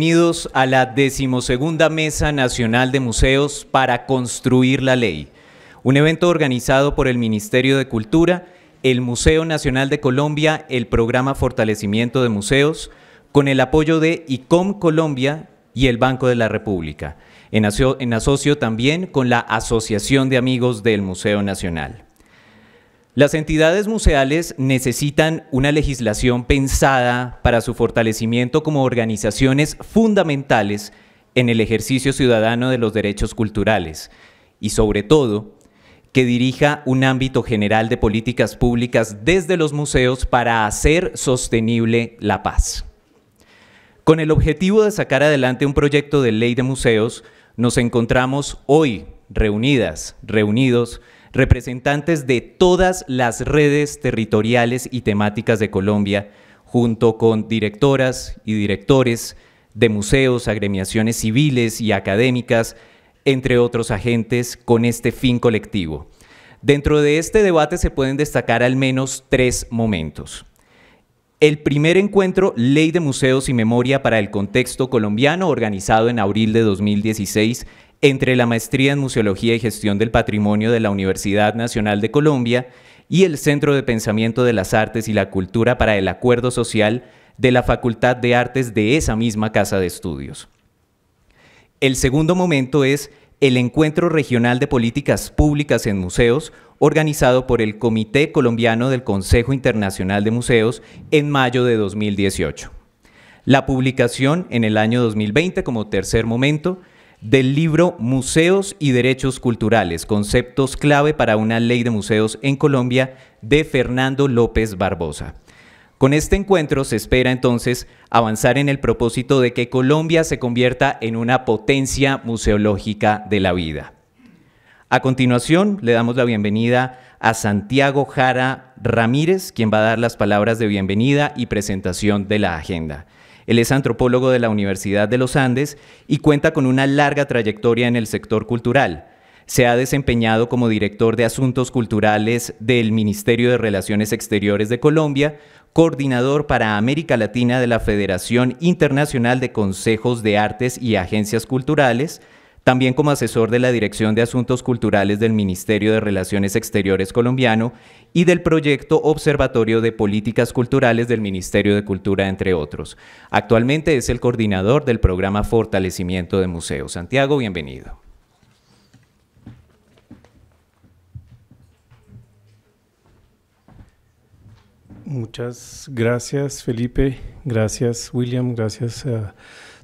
Bienvenidos a la decimosegunda Mesa Nacional de Museos para Construir la Ley, un evento organizado por el Ministerio de Cultura, el Museo Nacional de Colombia, el Programa Fortalecimiento de Museos, con el apoyo de ICOM Colombia y el Banco de la República, en, asocio, en asocio también con la Asociación de Amigos del Museo Nacional. Las entidades museales necesitan una legislación pensada para su fortalecimiento como organizaciones fundamentales en el ejercicio ciudadano de los derechos culturales y sobre todo que dirija un ámbito general de políticas públicas desde los museos para hacer sostenible la paz. Con el objetivo de sacar adelante un proyecto de ley de museos, nos encontramos hoy reunidas, reunidos, representantes de todas las redes territoriales y temáticas de Colombia, junto con directoras y directores de museos, agremiaciones civiles y académicas, entre otros agentes, con este fin colectivo. Dentro de este debate se pueden destacar al menos tres momentos. El primer encuentro Ley de Museos y Memoria para el Contexto Colombiano, organizado en abril de 2016 entre la Maestría en Museología y Gestión del Patrimonio de la Universidad Nacional de Colombia y el Centro de Pensamiento de las Artes y la Cultura para el Acuerdo Social de la Facultad de Artes de esa misma casa de estudios. El segundo momento es el Encuentro Regional de Políticas Públicas en Museos, organizado por el Comité Colombiano del Consejo Internacional de Museos en mayo de 2018. La publicación en el año 2020 como tercer momento del libro Museos y Derechos Culturales, conceptos clave para una ley de museos en Colombia de Fernando López Barbosa. Con este encuentro se espera entonces avanzar en el propósito de que Colombia se convierta en una potencia museológica de la vida. A continuación, le damos la bienvenida a Santiago Jara Ramírez, quien va a dar las palabras de bienvenida y presentación de la agenda. Él es antropólogo de la Universidad de los Andes y cuenta con una larga trayectoria en el sector cultural. Se ha desempeñado como director de Asuntos Culturales del Ministerio de Relaciones Exteriores de Colombia, coordinador para América Latina de la Federación Internacional de Consejos de Artes y Agencias Culturales, también como asesor de la Dirección de Asuntos Culturales del Ministerio de Relaciones Exteriores colombiano y del proyecto Observatorio de Políticas Culturales del Ministerio de Cultura, entre otros. Actualmente es el coordinador del programa Fortalecimiento de Museos. Santiago, bienvenido. Muchas gracias, Felipe. Gracias, William. Gracias a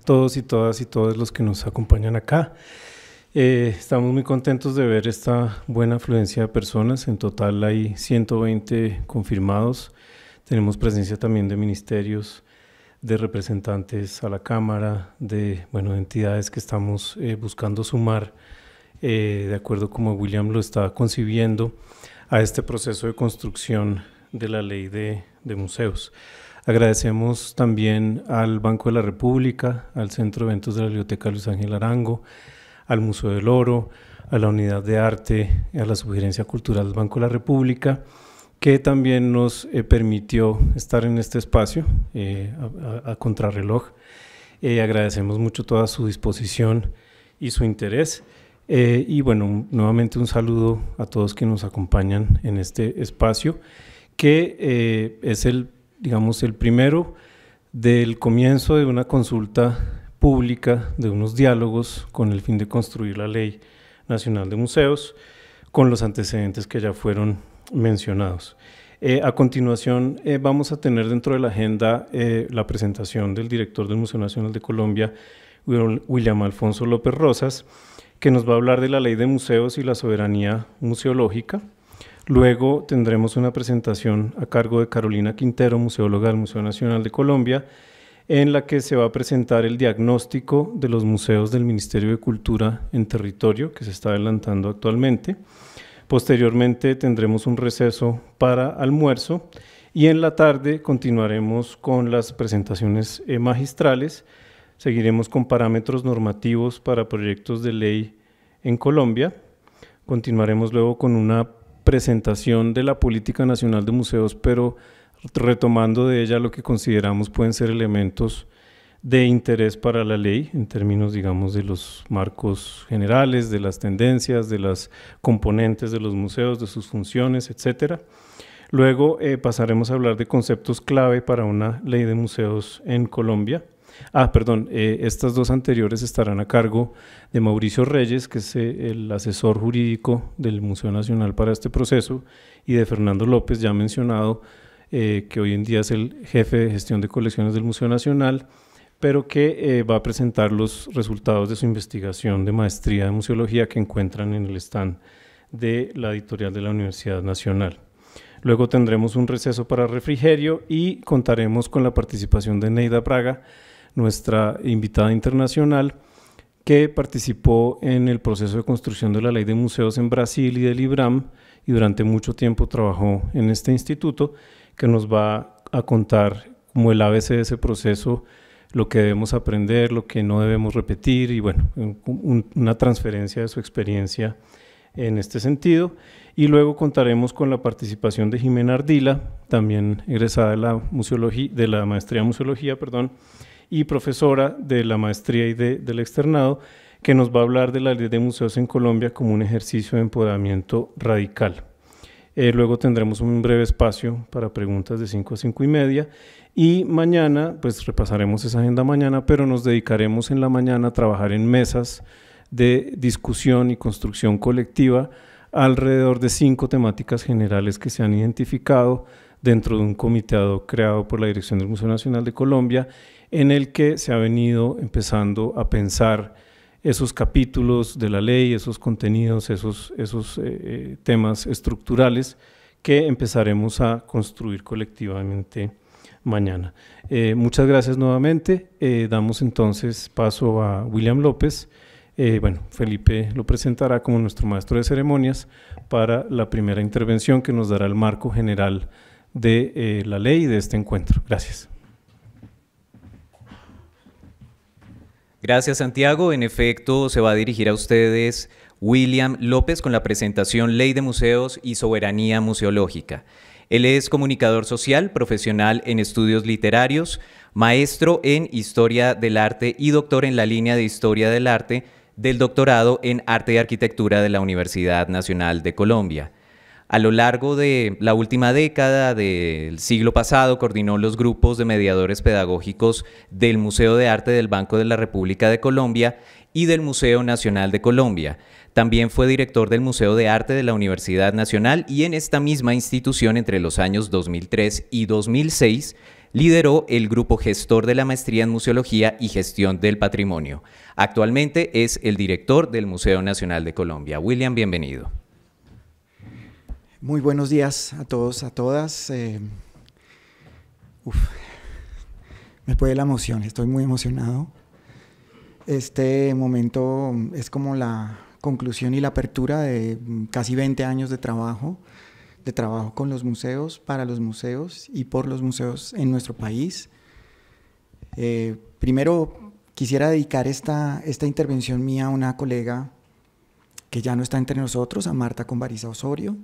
todos y todas y todos los que nos acompañan acá. Eh, estamos muy contentos de ver esta buena afluencia de personas. En total hay 120 confirmados. Tenemos presencia también de ministerios, de representantes a la Cámara, de, bueno, de entidades que estamos eh, buscando sumar, eh, de acuerdo como William lo está concibiendo, a este proceso de construcción de la ley de museos. Agradecemos también al Banco de la República, al Centro de Eventos de la Biblioteca Luis Ángel Arango, al Museo del Oro, a la Unidad de Arte, a la Sugerencia Cultural del Banco de la República, que también nos eh, permitió estar en este espacio eh, a, contrarreloj. Eh, agradecemos mucho toda su disposición y su interés. y bueno, nuevamente un saludo a todos que nos acompañan en este espacio, que es el digamos, el primero del comienzo de una consulta pública, de unos diálogos con el fin de construir la ley nacional de museos, con los antecedentes que ya fueron mencionados. Eh, a continuación eh, vamos a tener dentro de la agenda eh, la presentación del director del Museo Nacional de Colombia, William Alfonso López Rosas, que nos va a hablar de la ley de museos y la soberanía museológica. Luego tendremos una presentación a cargo de Carolina Quintero, museóloga del Museo Nacional de Colombia, en la que se va a presentar el diagnóstico de los museos del Ministerio de Cultura en territorio que se está adelantando actualmente. Posteriormente tendremos un receso para almuerzo y en la tarde continuaremos con las presentaciones eh, magistrales. Seguiremos con parámetros normativos para proyectos de ley en Colombia. Continuaremos luego con una presentación de la Política Nacional de Museos, pero retomando de ella lo que consideramos pueden ser elementos de interés para la ley en términos, digamos, de los marcos generales, de las tendencias, de las componentes de los museos, de sus funciones, etcétera. Luego eh, pasaremos a hablar de conceptos clave para una ley de museos en Colombia. Ah, perdón, eh, estas dos anteriores estarán a cargo de Mauricio Reyes, que es eh, el asesor jurídico del Museo Nacional para este proceso, y de Fernando López, ya mencionado, eh, que hoy en día es el jefe de gestión de colecciones del Museo Nacional, pero que va a presentar los resultados de su investigación de maestría de museología que encuentran en el stand de la editorial de la Universidad Nacional. Luego tendremos un receso para refrigerio y contaremos con la participación de Neida Praga, nuestra invitada internacional, que participó en el proceso de construcción de la ley de museos en Brasil y del IBRAM, y durante mucho tiempo trabajó en este instituto, que nos va a contar como el ABC de ese proceso, lo que debemos aprender, lo que no debemos repetir, y bueno, una transferencia de su experiencia en este sentido. Y luego contaremos con la participación de Jimena Ardila, también egresada de la, museología, de la maestría en museología, perdón, y profesora de la maestría y del externado, que nos va a hablar de la ley de museos en Colombia como un ejercicio de empoderamiento radical. Eh, luego tendremos un breve espacio para preguntas de 5 a 5 y media. Y mañana, pues repasaremos esa agenda mañana, pero nos dedicaremos en la mañana a trabajar en mesas de discusión y construcción colectiva alrededor de cinco temáticas generales que se han identificado dentro de un comitéado creado por la Dirección del Museo Nacional de Colombia, en el que se ha venido empezando a pensar esos capítulos de la ley, esos contenidos, esos, esos eh, eh, temas estructurales que empezaremos a construir colectivamente mañana. Eh, muchas gracias nuevamente. damos entonces paso a William López. bueno, Felipe lo presentará como nuestro maestro de ceremonias para la primera intervención que nos dará el marco general de eh, la ley de este encuentro. Gracias. Gracias, Santiago. En efecto, se va a dirigir a ustedes William López con la presentación Ley de Museos y Soberanía Museológica. Él es comunicador social, profesional en estudios literarios, maestro en Historia del Arte y doctor en la línea de Historia del Arte del doctorado en Arte y Arquitectura de la Universidad Nacional de Colombia. A lo largo de la última década del siglo pasado coordinó los grupos de mediadores pedagógicos del Museo de Arte del Banco de la República de Colombia y del Museo Nacional de Colombia. También fue director del Museo de Arte de la Universidad Nacional y en esta misma institución entre los años 2003 y 2006 lideró el grupo gestor de la maestría en museología y gestión del patrimonio. Actualmente es el director del Museo Nacional de Colombia. William, bienvenido. Muy buenos días a todos, a todas. Eh, me puede la emoción, estoy muy emocionado. Este momento es como la conclusión y la apertura de casi 20 años de trabajo, de trabajo con los museos, para los museos y por los museos en nuestro país. Eh, primero quisiera dedicar esta, intervención mía a una colega que ya no está entre nosotros, a Marta Convariza Osorio,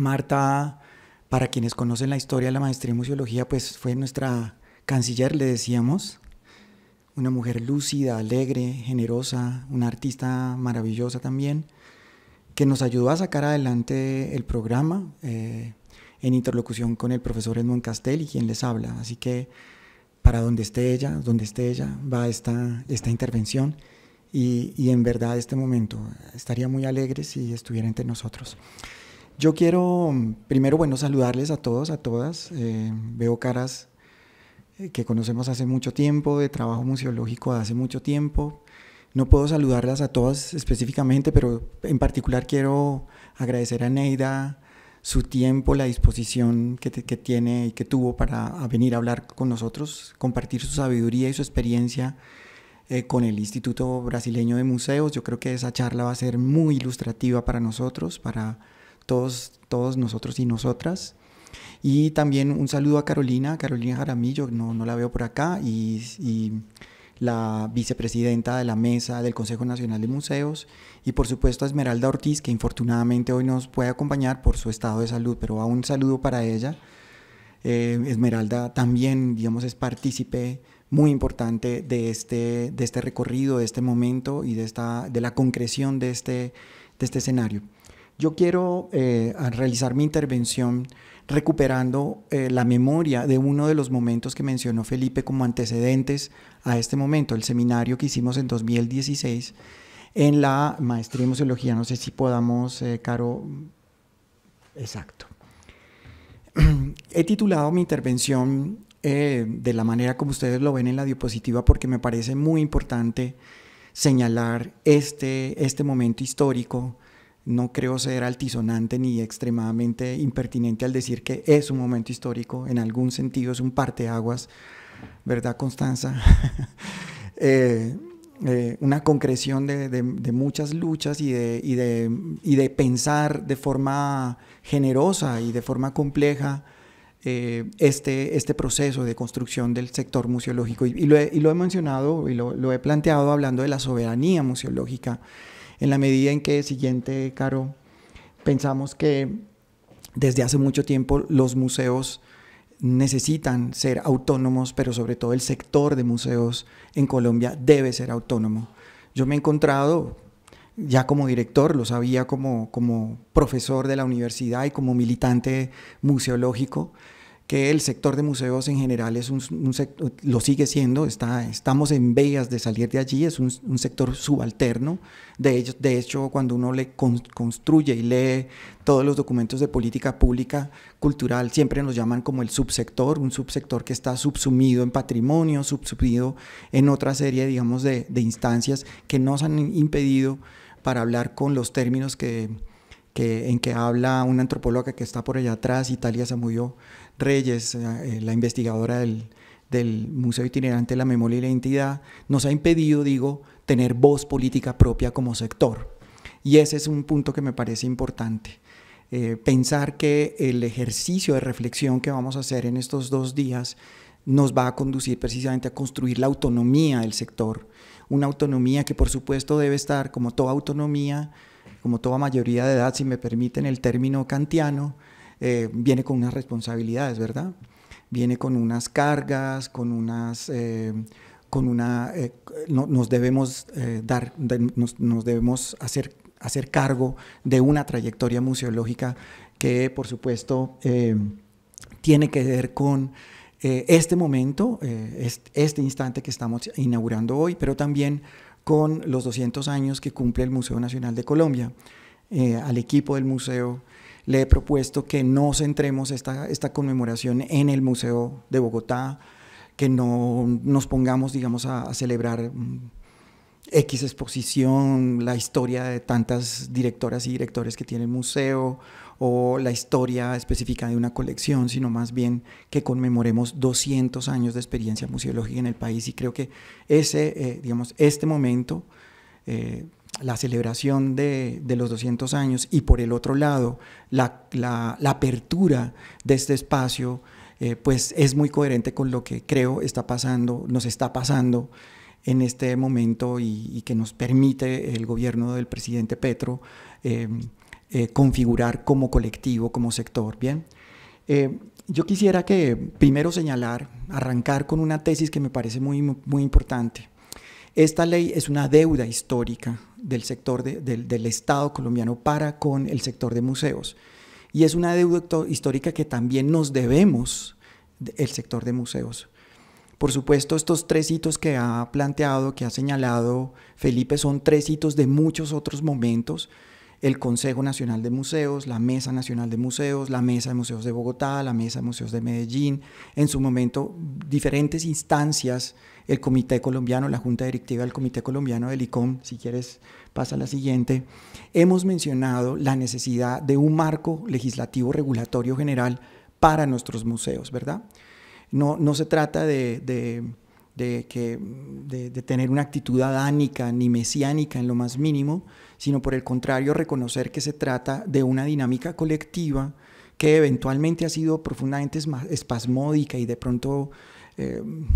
Marta, para quienes conocen la historia de la maestría en museología, pues fue nuestra canciller, le decíamos, una mujer lúcida, alegre, generosa, una artista maravillosa también, que nos ayudó a sacar adelante el programa eh, en interlocución con el profesor Castell y quien les habla. Así que para donde esté ella, donde esté ella, va esta, esta intervención. Y, y en verdad este momento estaría muy alegre si estuviera entre nosotros. Yo quiero primero, bueno, saludarles a todos, a todas. Eh, veo caras eh, que conocemos hace mucho tiempo, de trabajo museológico hace mucho tiempo. No puedo saludarlas a todas específicamente, pero en particular quiero agradecer a Neida su tiempo, la disposición que, tiene y que tuvo para venir a hablar con nosotros, compartir su sabiduría y su experiencia eh, con el Instituto Brasileño de Museos. Yo creo que esa charla va a ser muy ilustrativa para nosotros, para todos, nosotros y nosotras. Y también un saludo a Carolina, Carolina Jaramillo, no, la veo por acá, y, la vicepresidenta de la mesa del Consejo Nacional de Museos, y por supuesto a Esmeralda Ortiz, que infortunadamente hoy nos puede acompañar por su estado de salud, pero a un saludo para ella. Eh, Esmeralda también, digamos, es partícipe muy importante de este, de este recorrido, de este momento y de, de la concreción de este, de este escenario. Yo quiero eh, realizar mi intervención recuperando eh, la memoria de uno de los momentos que mencionó Felipe como antecedentes a este momento, el seminario que hicimos en 2016 en la maestría en museología. No sé si podamos, eh, Caro. Exacto. He titulado mi intervención de la manera como ustedes lo ven en la diapositiva porque me parece muy importante señalar este, este momento histórico no creo ser altisonante ni extremadamente impertinente al decir que es un momento histórico, en algún sentido es un parteaguas, ¿verdad, Constanza? Eh, eh, una concreción de, muchas luchas y de, pensar de forma generosa y de forma compleja eh, este, este, proceso de construcción del sector museológico. Y, lo, he, mencionado y lo he planteado hablando de la soberanía museológica en la medida en que, siguiente, Caro, pensamos que desde hace mucho tiempo los museos necesitan ser autónomos, pero sobre todo el sector de museos en Colombia debe ser autónomo. Yo me he encontrado, ya como director, lo sabía como, como profesor de la universidad y como militante museológico, que el sector de museos en general es un, sector, lo sigue siendo, está, estamos en vías de salir de allí, es un, sector subalterno. De hecho, de hecho, cuando uno le construye y lee todos los documentos de política pública cultural, siempre nos llaman como el subsector, un subsector que está subsumido en patrimonio, subsumido en otra serie, digamos, de, instancias que nos han impedido para hablar con los términos que, que, en que habla una antropóloga que está por allá atrás, Italia Zamudio Reyes, eh, eh, la investigadora del, Museo Itinerante de la Memoria y la Identidad, nos ha impedido, digo, tener voz política propia como sector. Y ese es un punto que me parece importante. Eh, pensar que el ejercicio de reflexión que vamos a hacer en estos dos días nos va a conducir precisamente a construir la autonomía del sector. Una autonomía que por supuesto debe estar, como toda autonomía, como toda mayoría de edad, si me permiten el término kantiano, eh, viene con unas responsabilidades, ¿verdad? Viene con unas cargas, con unas... Eh, con una, eh, nos debemos dar, nos, debemos hacer, hacer cargo de una trayectoria museológica que, por supuesto, tiene que ver con este momento, este instante que estamos inaugurando hoy, pero también con los 200 años que cumple el Museo Nacional de Colombia. al equipo del museo, le he propuesto que no centremos esta, esta conmemoración en el Museo de Bogotá, que no nos pongamos, digamos, a, celebrar mm, X exposición, la historia de tantas directoras y directores que tiene el museo o la historia específica de una colección, sino más bien que conmemoremos 200 años de experiencia museológica en el país y creo que ese, eh, digamos, este momento eh, la celebración de, los 200 años y por el otro lado la, apertura de este espacio, eh, pues es muy coherente con lo que creo está pasando, nos está pasando en este momento y, que nos permite el gobierno del presidente Petro em, eh, configurar como colectivo, como sector. Bien, eh, yo quisiera que primero señalar, arrancar con una tesis que me parece muy, muy importante esta ley es una deuda histórica del sector del, Estado colombiano para con el sector de museos. Y es una deuda histórica que también nos debemos el sector de museos. Por supuesto, estos tres hitos que ha planteado, que ha señalado Felipe, son tres hitos de muchos otros momentos. El Consejo Nacional de Museos, la Mesa Nacional de Museos, la Mesa de Museos de Bogotá, la Mesa de Museos de Medellín, en su momento diferentes instancias el Comité Colombiano, la Junta Directiva del Comité Colombiano del ICOM, si quieres pasa a la siguiente, hemos mencionado la necesidad de un marco legislativo regulatorio general para nuestros museos, ¿verdad? No, no se trata de, de, tener una actitud adánica ni mesiánica en lo más mínimo, sino por el contrario reconocer que se trata de una dinámica colectiva que eventualmente ha sido profundamente espasmódica y de pronto Em,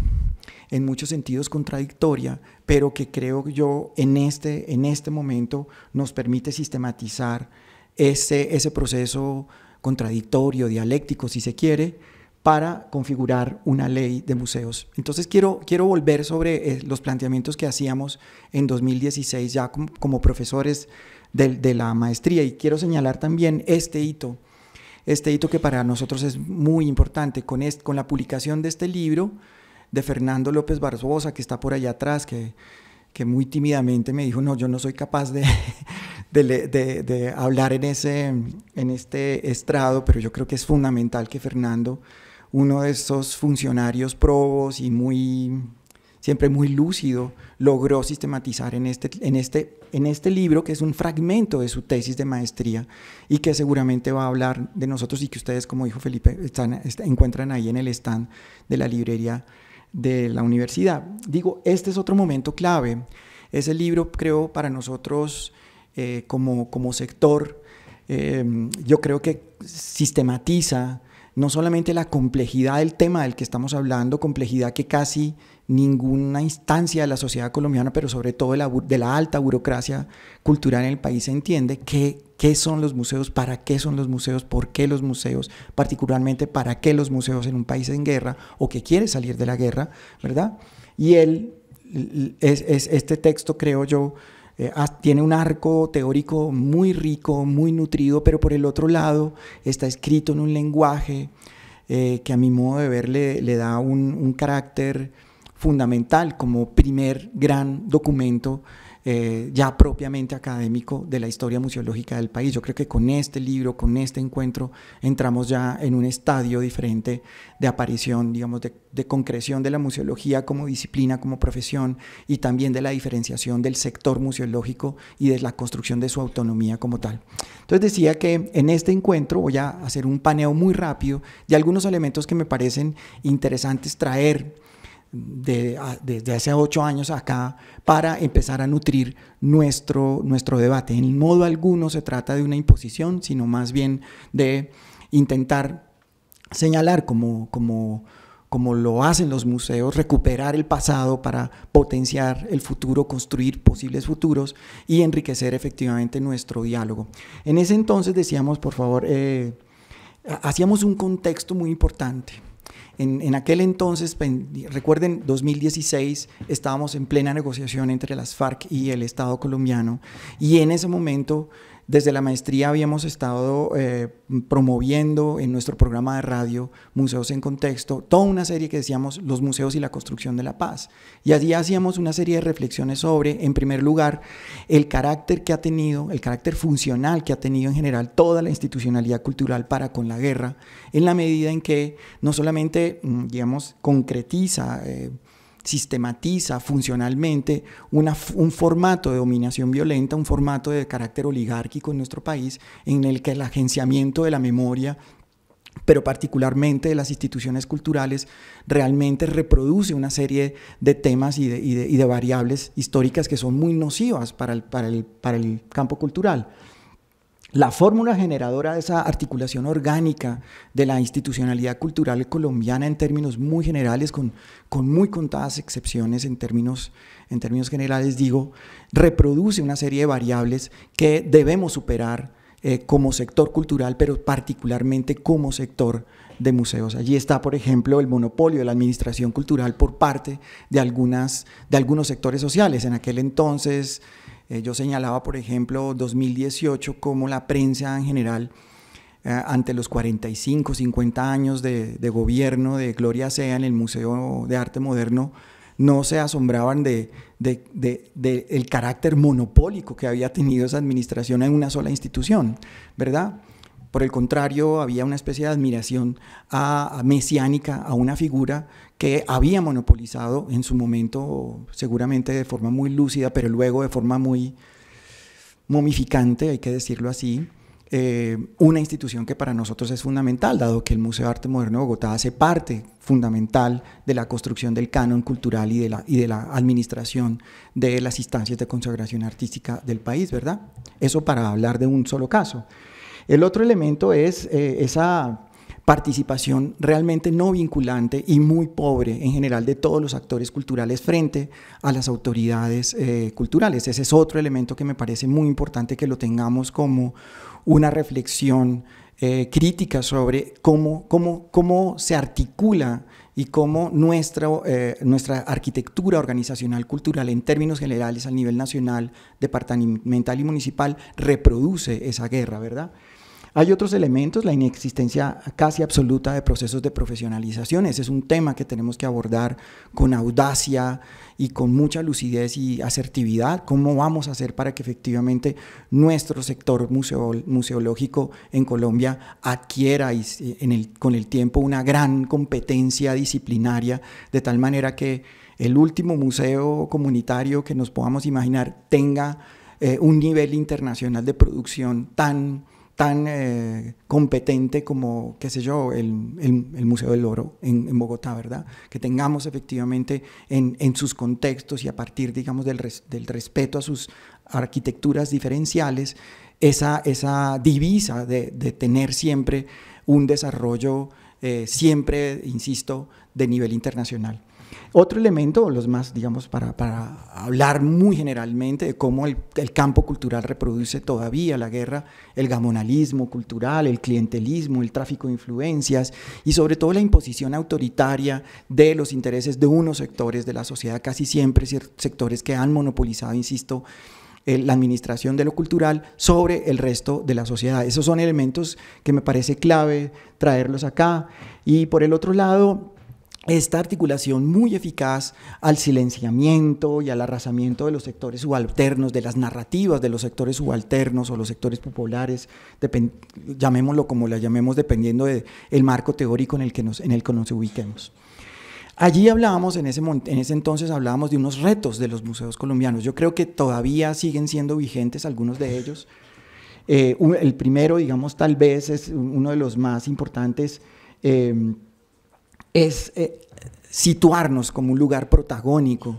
en muchos sentidos contradictoria, pero que creo yo en este, en este momento nos permite sistematizar ese, ese proceso contradictorio, dialéctico, si se quiere, para configurar una ley de museos. Entonces quiero, quiero volver sobre eh, los planteamientos que hacíamos en 2016 ya como, profesores de la maestría y quiero señalar también este hito este hito que para nosotros es muy importante. Con, con la publicación de este libro de Fernando López Barbosa, que está por allá atrás, que, que muy tímidamente me dijo, no, yo no soy capaz de, de, hablar en, ese, en este estrado, pero yo creo que es fundamental que Fernando, uno de esos funcionarios probos y muy siempre muy lúcido, logró sistematizar en este, en, este, en este libro, que es un fragmento de su tesis de maestría y que seguramente va a hablar de nosotros y que ustedes, como dijo Felipe, están, encuentran ahí en el stand de la librería de la universidad. Digo, este es otro momento clave. Ese libro, creo, para nosotros eh, como, sector, em, yo creo que sistematiza no solamente la complejidad del tema del que estamos hablando, complejidad que casi ninguna instancia de la sociedad colombiana, pero sobre todo de la, alta burocracia cultural en el país, se entiende qué son los museos, para qué son los museos, por qué los museos, particularmente para qué los museos en un país en guerra o que quiere salir de la guerra, ¿verdad? Y él, es, este texto creo yo, eh, tiene un arco teórico muy rico, muy nutrido, pero por el otro lado está escrito en un lenguaje eh, que a mi modo de ver le, da un carácter fundamental, como primer gran documento eh, ya propiamente académico de la historia museológica del país. Yo creo que con este libro, con este encuentro, entramos ya en un estadio diferente de aparición, digamos, de, de concreción de la museología como disciplina, como profesión, y también de la diferenciación del sector museológico y de la construcción de su autonomía como tal. Entonces decía que en este encuentro voy a hacer un paneo muy rápido de algunos elementos que me parecen interesantes traer desde hace ocho años acá para empezar a nutrir nuestro, nuestro debate. En modo alguno se trata de una imposición, sino más bien de intentar señalar como, lo hacen los museos, recuperar el pasado para potenciar el futuro, construir posibles futuros y enriquecer efectivamente nuestro diálogo. En ese entonces decíamos, por favor, eh, hacíamos un contexto muy importante en, aquel entonces, recuerden, 2016 estábamos en plena negociación entre las FARC y el Estado colombiano y en ese momento desde la maestría habíamos estado eh, promoviendo en nuestro programa de radio Museos en Contexto toda una serie que decíamos Los museos y la construcción de la paz. Y allí hacíamos una serie de reflexiones sobre, en primer lugar, el carácter que ha tenido, el carácter funcional que ha tenido en general toda la institucionalidad cultural para con la guerra, en la medida en que no solamente, mm, digamos, concretiza, eh, sistematiza funcionalmente un formato de dominación violenta, un formato de carácter oligárquico en nuestro país, en el que el agenciamiento de la memoria pero particularmente de las instituciones culturales, realmente reproduce una serie de temas y de, variables históricas que son muy nocivas para el campo cultural. La fórmula generadora de esa articulación orgánica de la institucionalidad cultural colombiana en términos muy generales, con, con muy contadas excepciones en términos, en términos generales, digo, reproduce una serie de variables que debemos superar eh, como sector cultural, pero particularmente como sector de museos. Allí está, por ejemplo, el monopolio de la administración cultural por parte de, algunas, de algunos sectores sociales. En aquel entonces eh, yo señalaba, por ejemplo, 2018 como la prensa en general, eh, ante los 45, 50 años de, gobierno de Gloria Sea en el Museo de Arte Moderno, no se asombraban del carácter monopólico que había tenido esa administración en una sola institución, ¿verdad? Por el contrario, había una especie de admiración a, mesiánica a una figura que había monopolizado en su momento, seguramente de forma muy lúcida, pero luego de forma muy momificante, hay que decirlo así, eh, una institución que para nosotros es fundamental, dado que el Museo de Arte Moderno de Bogotá hace parte fundamental de la construcción del canon cultural y de la, y de la administración de las instancias de consagración artística del país, ¿verdad? Eso para hablar de un solo caso. El otro elemento es eh, esa participación realmente no vinculante y muy pobre en general de todos los actores culturales frente a las autoridades eh, culturales. Ese es otro elemento que me parece muy importante que lo tengamos como una reflexión eh, crítica sobre cómo, se articula y cómo nuestra, arquitectura organizacional cultural en términos generales a nivel nacional, departamental y municipal reproduce esa guerra, ¿verdad? Hay otros elementos, la inexistencia casi absoluta de procesos de profesionalización. Ese es un tema que tenemos que abordar con audacia y con mucha lucidez y asertividad. ¿Cómo vamos a hacer para que efectivamente nuestro sector museológico en Colombia adquiera con el tiempo una gran competencia disciplinaria, de tal manera que el último museo comunitario que nos podamos imaginar tenga eh, un nivel internacional de producción tan tan eh, competente como, qué sé yo, el, el, Museo del Oro en, Bogotá, ¿verdad? Que tengamos efectivamente en, sus contextos y a partir, digamos, del, respeto a sus arquitecturas diferenciales, esa, esa divisa de, tener siempre un desarrollo, eh, siempre, insisto, de nivel internacional. Otro elemento, los más, digamos, para, hablar muy generalmente de cómo el, el, campo cultural reproduce todavía la guerra, el gamonalismo cultural, el clientelismo, el tráfico de influencias y sobre todo la imposición autoritaria de los intereses de unos sectores de la sociedad, casi siempre sectores que han monopolizado, insisto, la administración de lo cultural sobre el resto de la sociedad. Esos son elementos que me parece clave traerlos acá. Y por el otro lado, esta articulación muy eficaz al silenciamiento y al arrasamiento de los sectores subalternos, de las narrativas de los sectores subalternos o los sectores populares, llamémoslo como la llamemos, dependiendo del marco teórico en el que nos, en el que ubiquemos. Allí hablábamos, en ese, en ese entonces hablábamos de unos retos de los museos colombianos. Yo creo que todavía siguen siendo vigentes algunos de ellos. Eh, el primero, digamos, tal vez es uno de los más importantes. Em, es eh, situarnos como un lugar protagónico,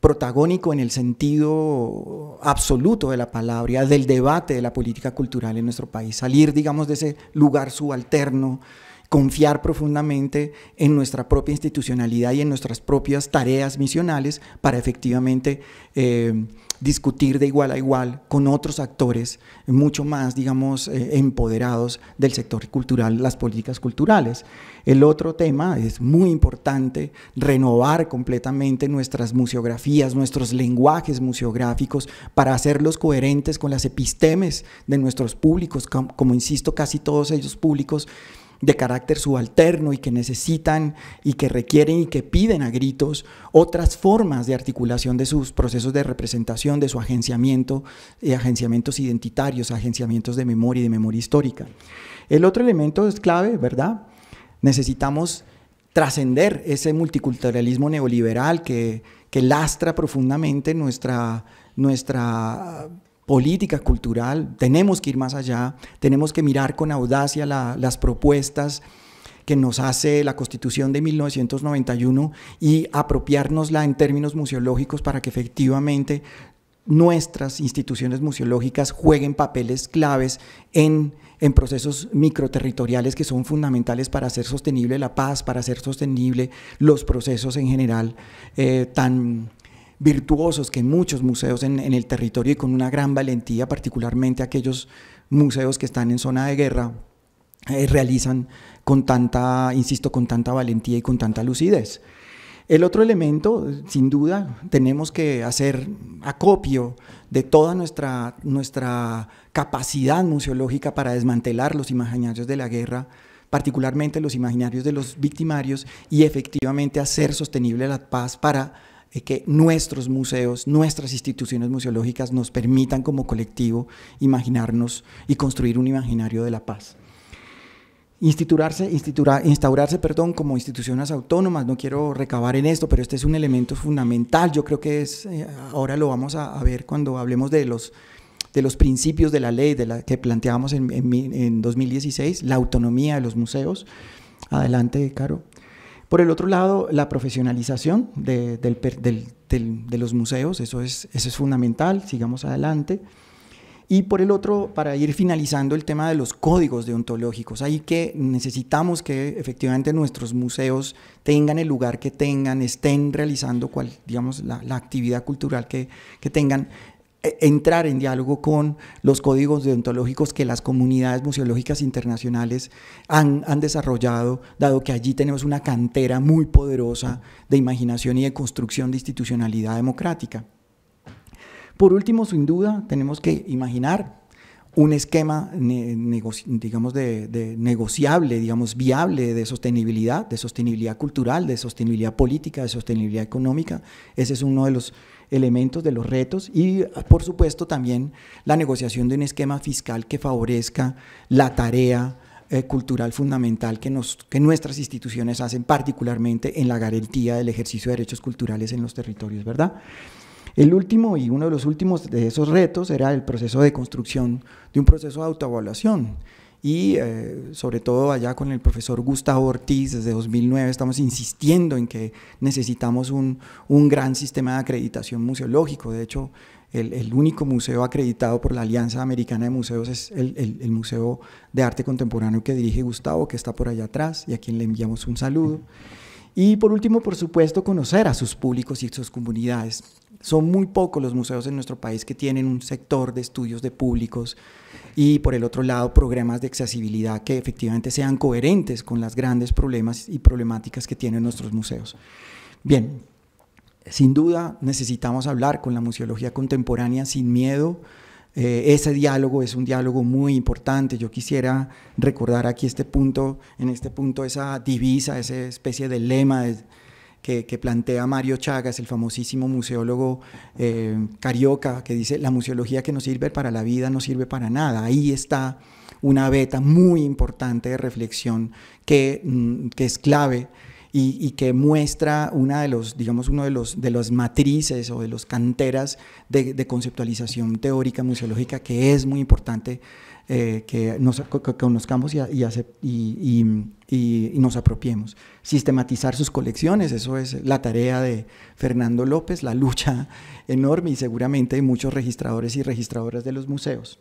protagónico en el sentido absoluto de la palabra, del debate de la política cultural en nuestro país, salir, digamos, de ese lugar subalterno confiar profundamente en nuestra propia institucionalidad y en nuestras propias tareas misionales para efectivamente eh, discutir de igual a igual con otros actores mucho más, digamos, eh, empoderados del sector cultural, las políticas culturales. El otro tema es muy importante, renovar completamente nuestras museografías, nuestros lenguajes museográficos para hacerlos coherentes con las epistemes de nuestros públicos, como insisto, casi todos ellos públicos de carácter subalterno y que necesitan y que requieren y que piden a gritos otras formas de articulación de sus procesos de representación, de su agenciamiento, eh, agenciamientos identitarios, agenciamientos de memoria y de memoria histórica. El otro elemento es clave, ¿verdad? Necesitamos trascender ese multiculturalismo neoliberal que, lastra profundamente nuestra, nuestra política, cultural, tenemos que ir más allá, tenemos que mirar con audacia las propuestas que nos hace la Constitución de 1991 y apropiárnosla en términos museológicos para que efectivamente nuestras instituciones museológicas jueguen papeles claves en, en, procesos microterritoriales que son fundamentales para hacer sostenible la paz, para hacer sostenible los procesos en general eh, tan virtuosos que muchos museos en, el territorio y con una gran valentía, particularmente aquellos museos que están en zona de guerra, eh, realizan con tanta, insisto, con tanta valentía y con tanta lucidez. El otro elemento, sin duda, tenemos que hacer acopio de toda nuestra, nuestra capacidad museológica para desmantelar los imaginarios de la guerra, particularmente los imaginarios de los victimarios, y efectivamente hacer sostenible la paz para que nuestros museos, nuestras instituciones museológicas nos permitan como colectivo imaginarnos y construir un imaginario de la paz. Instituirse, instaurarse perdón, como instituciones autónomas, no quiero recabar en esto, pero este es un elemento fundamental, yo creo que es, eh, ahora lo vamos a, ver cuando hablemos de los, de los principios de la ley de la, que planteamos en 2016, la autonomía de los museos. Adelante, Caro. Por el otro lado, la profesionalización de, los museos, eso es, fundamental, sigamos adelante. Y por el otro, para ir finalizando el tema de los códigos deontológicos, ahí que necesitamos que efectivamente nuestros museos tengan el lugar que tengan, estén realizando digamos, la, actividad cultural que tengan, e-, entrar en diálogo con los códigos deontológicos que las comunidades museológicas internacionales han, desarrollado, dado que allí tenemos una cantera muy poderosa de imaginación y de construcción de institucionalidad democrática. Por último, sin duda, tenemos que imaginar un esquema, digamos, de negociable, digamos, viable de sostenibilidad, de sostenibilidad cultural, de sostenibilidad política, de sostenibilidad económica. Ese es uno de los elementos, de los retos y, por supuesto, también la negociación de un esquema fiscal que favorezca la tarea eh, cultural fundamental que, nos, que nuestras instituciones hacen, particularmente en la garantía del ejercicio de derechos culturales en los territorios, ¿verdad? El último y uno de los últimos de esos retos era el proceso de construcción de un proceso de autoevaluación y eh, sobre todo allá con el profesor Gustavo Ortiz desde 2009 estamos insistiendo en que necesitamos un, un gran sistema de acreditación museológico. De hecho, el, el, único museo acreditado por la Alianza Americana de Museos es el, el, el, Museo de Arte Contemporáneo que dirige Gustavo, que está por allá atrás y a quien le enviamos un saludo. Y por último, por supuesto, conocer a sus públicos y sus comunidades. Son muy pocos los museos en nuestro país que tienen un sector de estudios de públicos y por el otro lado programas de accesibilidad que efectivamente sean coherentes con las grandes problemas y problemáticas que tienen nuestros museos. Bien, sin duda necesitamos hablar con la museología contemporánea sin miedo. Eh, ese diálogo es un diálogo muy importante. Yo quisiera recordar aquí este punto, en este punto esa divisa, esa especie de lema de, que, plantea Mario Chagas, el famosísimo museólogo eh, carioca, que dice, la museología que no sirve para la vida no sirve para nada. Ahí está una beta muy importante de reflexión que, mm, es clave y, que muestra una de los, digamos, uno de los, de las matrices o de los canteras de, conceptualización teórica museológica que es muy importante eh, que nos conozcamos y, y, y y, nos apropiemos. Sistematizar sus colecciones, eso es la tarea de Fernando López, la lucha enorme y seguramente de muchos registradores y registradoras de los museos.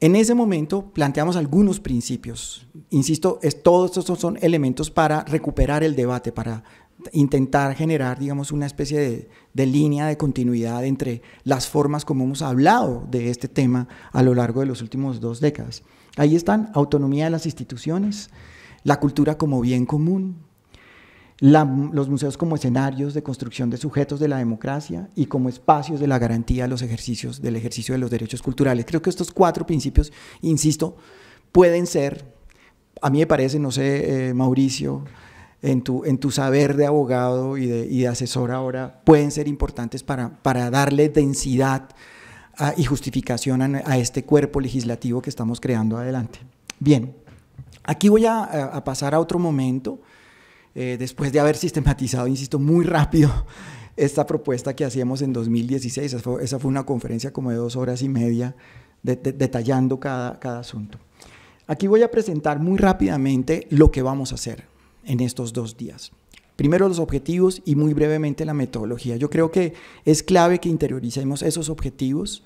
En ese momento planteamos algunos principios. Insisto, es, todos estos son elementos para recuperar el debate, para intentar generar, digamos, una especie de, de, línea de continuidad entre las formas como hemos hablado de este tema a lo largo de los últimos dos décadas. Ahí están, autonomía de las instituciones, la cultura como bien común, los museos como escenarios de construcción de sujetos de la democracia y como espacios de la garantía de los ejercicios, del ejercicio de los derechos culturales. Creo que estos cuatro principios, insisto, pueden ser, a mí me parece, no sé, eh, Mauricio, en tu, en tu saber de abogado y de, asesor ahora, pueden ser importantes para, para darle densidad ah, y justificación a este cuerpo legislativo que estamos creando adelante. Bien. Aquí voy a, pasar a otro momento, eh, después de haber sistematizado, insisto, muy rápido esta propuesta que hacíamos en 2016. Esa fue, una conferencia como de dos horas y media detallando cada, cada asunto. Aquí voy a presentar muy rápidamente lo que vamos a hacer en estos dos días. Primero los objetivos y muy brevemente la metodología. Yo creo que es clave que interioricemos esos objetivos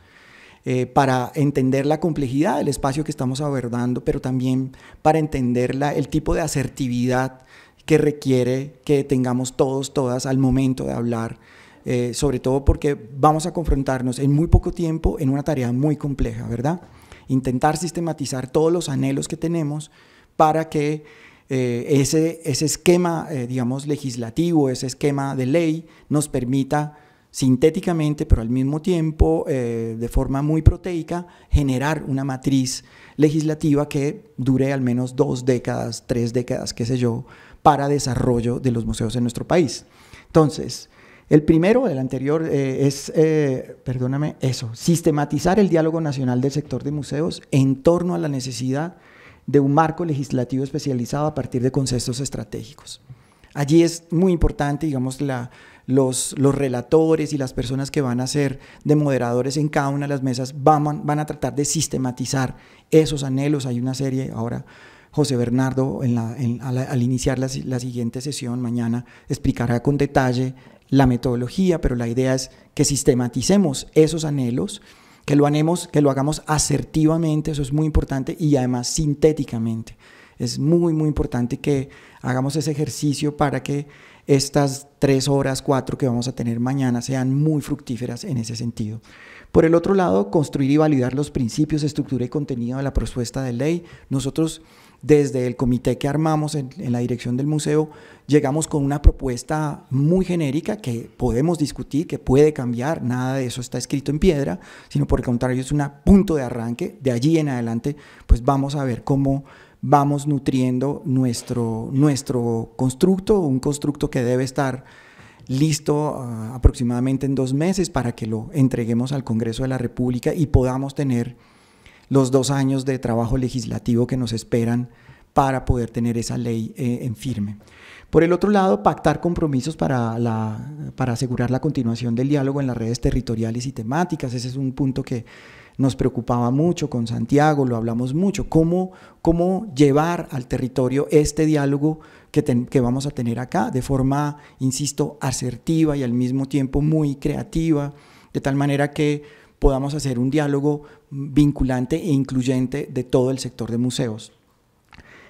eh, para entender la complejidad del espacio que estamos abordando, pero también para entender el tipo de asertividad que requiere que tengamos todos, todas al momento de hablar, eh, sobre todo porque vamos a confrontarnos en muy poco tiempo en una tarea muy compleja, ¿verdad? Intentar sistematizar todos los anhelos que tenemos para que eh, ese, esquema, digamos, legislativo, ese esquema de ley nos permita sintéticamente, pero al mismo tiempo eh, de forma muy proteica, generar una matriz legislativa que dure al menos dos décadas, tres décadas, qué sé yo, para desarrollo de los museos en nuestro país. Entonces, el primero, el anterior, eh, es, eh, perdóname, eso, sistematizar el diálogo nacional del sector de museos en torno a la necesidad de un marco legislativo especializado a partir de conceptos estratégicos. Allí es muy importante, digamos, la, los, relatores y las personas que van a ser de moderadores en cada una de las mesas van, van a tratar de sistematizar esos anhelos. Hay una serie ahora José Bernardo, al, iniciar la, siguiente sesión mañana, explicará con detalle la metodología, pero la idea es que sistematicemos esos anhelos, que lo, anemos, que lo hagamos asertivamente, eso es muy importante, y además sintéticamente. Es muy, muy importante que hagamos ese ejercicio para que estas tres horas, cuatro que vamos a tener mañana sean muy fructíferas en ese sentido. Por el otro lado, construir y validar los principios, estructura y contenido de la propuesta de ley. Nosotros, desde el comité que armamos en, la dirección del museo, llegamos con una propuesta muy genérica que podemos discutir, que puede cambiar, nada de eso está escrito en piedra, sino por el contrario es un punto de arranque. De allí en adelante, pues vamos a ver cómo vamos nutriendo nuestro, nuestro constructo, un constructo que debe estar listo ah, aproximadamente en dos meses para que lo entreguemos al Congreso de la República y podamos tener los dos años de trabajo legislativo que nos esperan para poder tener esa ley eh, en firme. Por el otro lado, pactar compromisos para, la, para asegurar la continuación del diálogo en las redes territoriales y temáticas. Ese es un punto que nos preocupaba mucho con Santiago, lo hablamos mucho, cómo, cómo llevar al territorio este diálogo que, vamos a tener acá de forma, insisto, asertiva y al mismo tiempo muy creativa, de tal manera que podamos hacer un diálogo vinculante e incluyente de todo el sector de museos.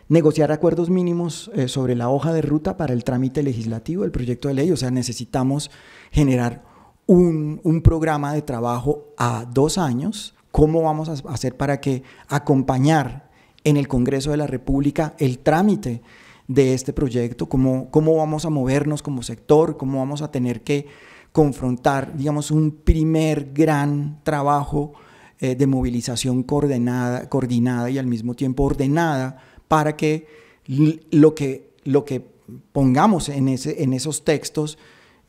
Negociar acuerdos mínimos eh, sobre la hoja de ruta para el trámite legislativo, el proyecto de ley, o sea, necesitamos generar un, programa de trabajo a dos años, cómo vamos a hacer para que acompañar en el Congreso de la República el trámite de este proyecto, cómo, vamos a movernos como sector, cómo vamos a tener que confrontar, digamos, un primer gran trabajo eh, de movilización coordinada, coordinada y al mismo tiempo ordenada para que lo que, lo que pongamos en, ese, en esos textos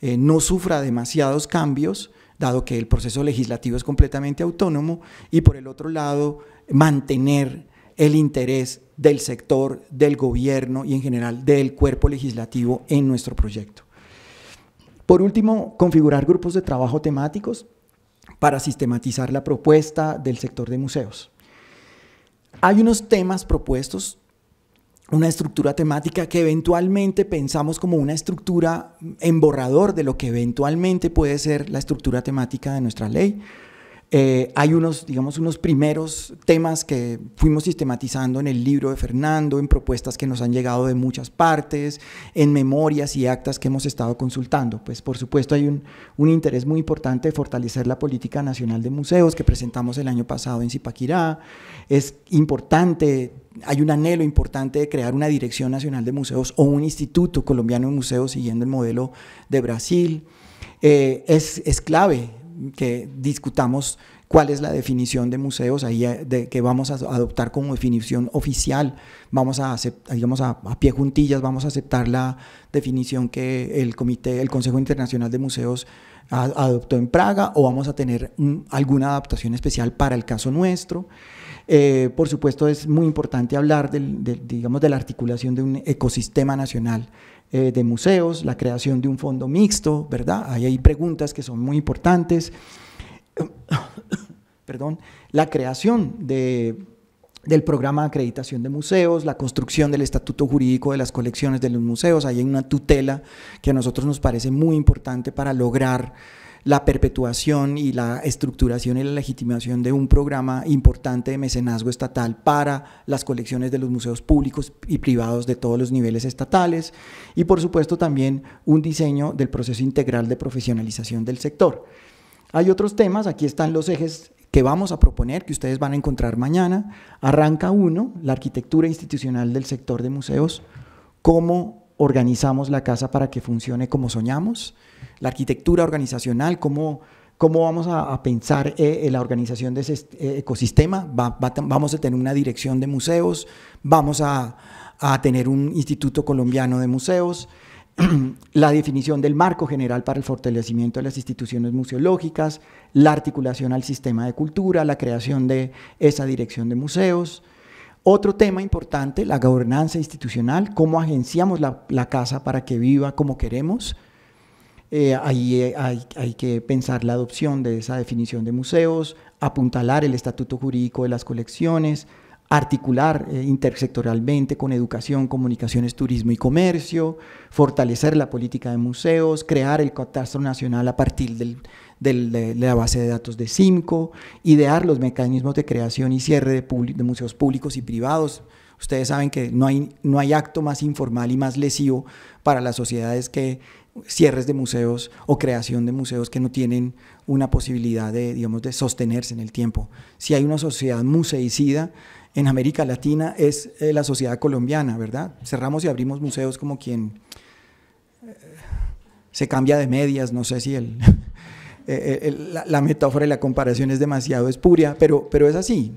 eh, no sufra demasiados cambios, dado que el proceso legislativo es completamente autónomo, y por el otro lado, mantener el interés del sector, del gobierno y en general del cuerpo legislativo en nuestro proyecto. Por último, configurar grupos de trabajo temáticos para sistematizar la propuesta del sector de museos. Hay unos temas propuestos una estructura temática que eventualmente pensamos como una estructura en borrador de lo que eventualmente puede ser la estructura temática de nuestra ley. Eh, hay unos, digamos, unos primeros temas que fuimos sistematizando en el libro de Fernando, en propuestas que nos han llegado de muchas partes, en memorias y actas que hemos estado consultando. Pues por supuesto hay un, interés muy importante de fortalecer la política nacional de museos que presentamos el año pasado en Zipaquirá. Es importante hay un anhelo importante de crear una Dirección Nacional de Museos o un Instituto Colombiano de Museos siguiendo el modelo de Brasil. Eh, es, clave que discutamos cuál es la definición de museos ahí eh, de, que vamos a adoptar como definición oficial. Vamos a aceptar, digamos, a, pie juntillas, vamos a aceptar la definición que el comité, el Consejo Internacional de Museos adoptó en Praga o vamos a tener mm, alguna adaptación especial para el caso nuestro. Eh, por supuesto, es muy importante hablar digamos, de la articulación de un ecosistema nacional eh, de museos, la creación de un fondo mixto, ¿verdad? Ahí hay preguntas que son muy importantes. Perdón, la creación de del programa de acreditación de museos, la construcción del estatuto jurídico de las colecciones de los museos. Ahí hay una tutela que a nosotros nos parece muy importante para lograr la perpetuación y la estructuración y la legitimación de un programa importante de mecenazgo estatal para las colecciones de los museos públicos y privados de todos los niveles estatales y por supuesto también un diseño del proceso integral de profesionalización del sector. Hay otros temas, aquí están los ejes que vamos a proponer, que ustedes van a encontrar mañana. Arranca uno, la arquitectura institucional del sector de museos, cómo organizamos la casa para que funcione como soñamos, la arquitectura organizacional, cómo, vamos a, pensar en eh, eh, la organización de ese eh, ecosistema. vamos a tener una dirección de museos, vamos a, tener un instituto colombiano de museos la definición del marco general para el fortalecimiento de las instituciones museológicas, la articulación al sistema de cultura, la creación de esa dirección de museos. Otro tema importante, la gobernanza institucional, cómo agenciamos la casa para que viva como queremos, eh, ahí eh, hay, que pensar la adopción de esa definición de museos, apuntalar el estatuto jurídico de las colecciones, articular eh, intersectorialmente con educación, comunicaciones, turismo y comercio, fortalecer la política de museos, crear el catastro nacional a partir de la base de datos de CIMCO, idear los mecanismos de creación y cierre de, museos públicos y privados, Ustedes saben que no hay, no hay acto más informal y más lesivo para las sociedades que cierres de museos o creación de museos que no tienen una posibilidad de, digamos, de sostenerse en el tiempo. Si hay una sociedad museicida en América Latina es eh, la sociedad colombiana, ¿verdad? Cerramos y abrimos museos como quien eh, se cambia de medias, no sé si el, eh, la, metáfora y la comparación es demasiado espuria, pero, pero es así.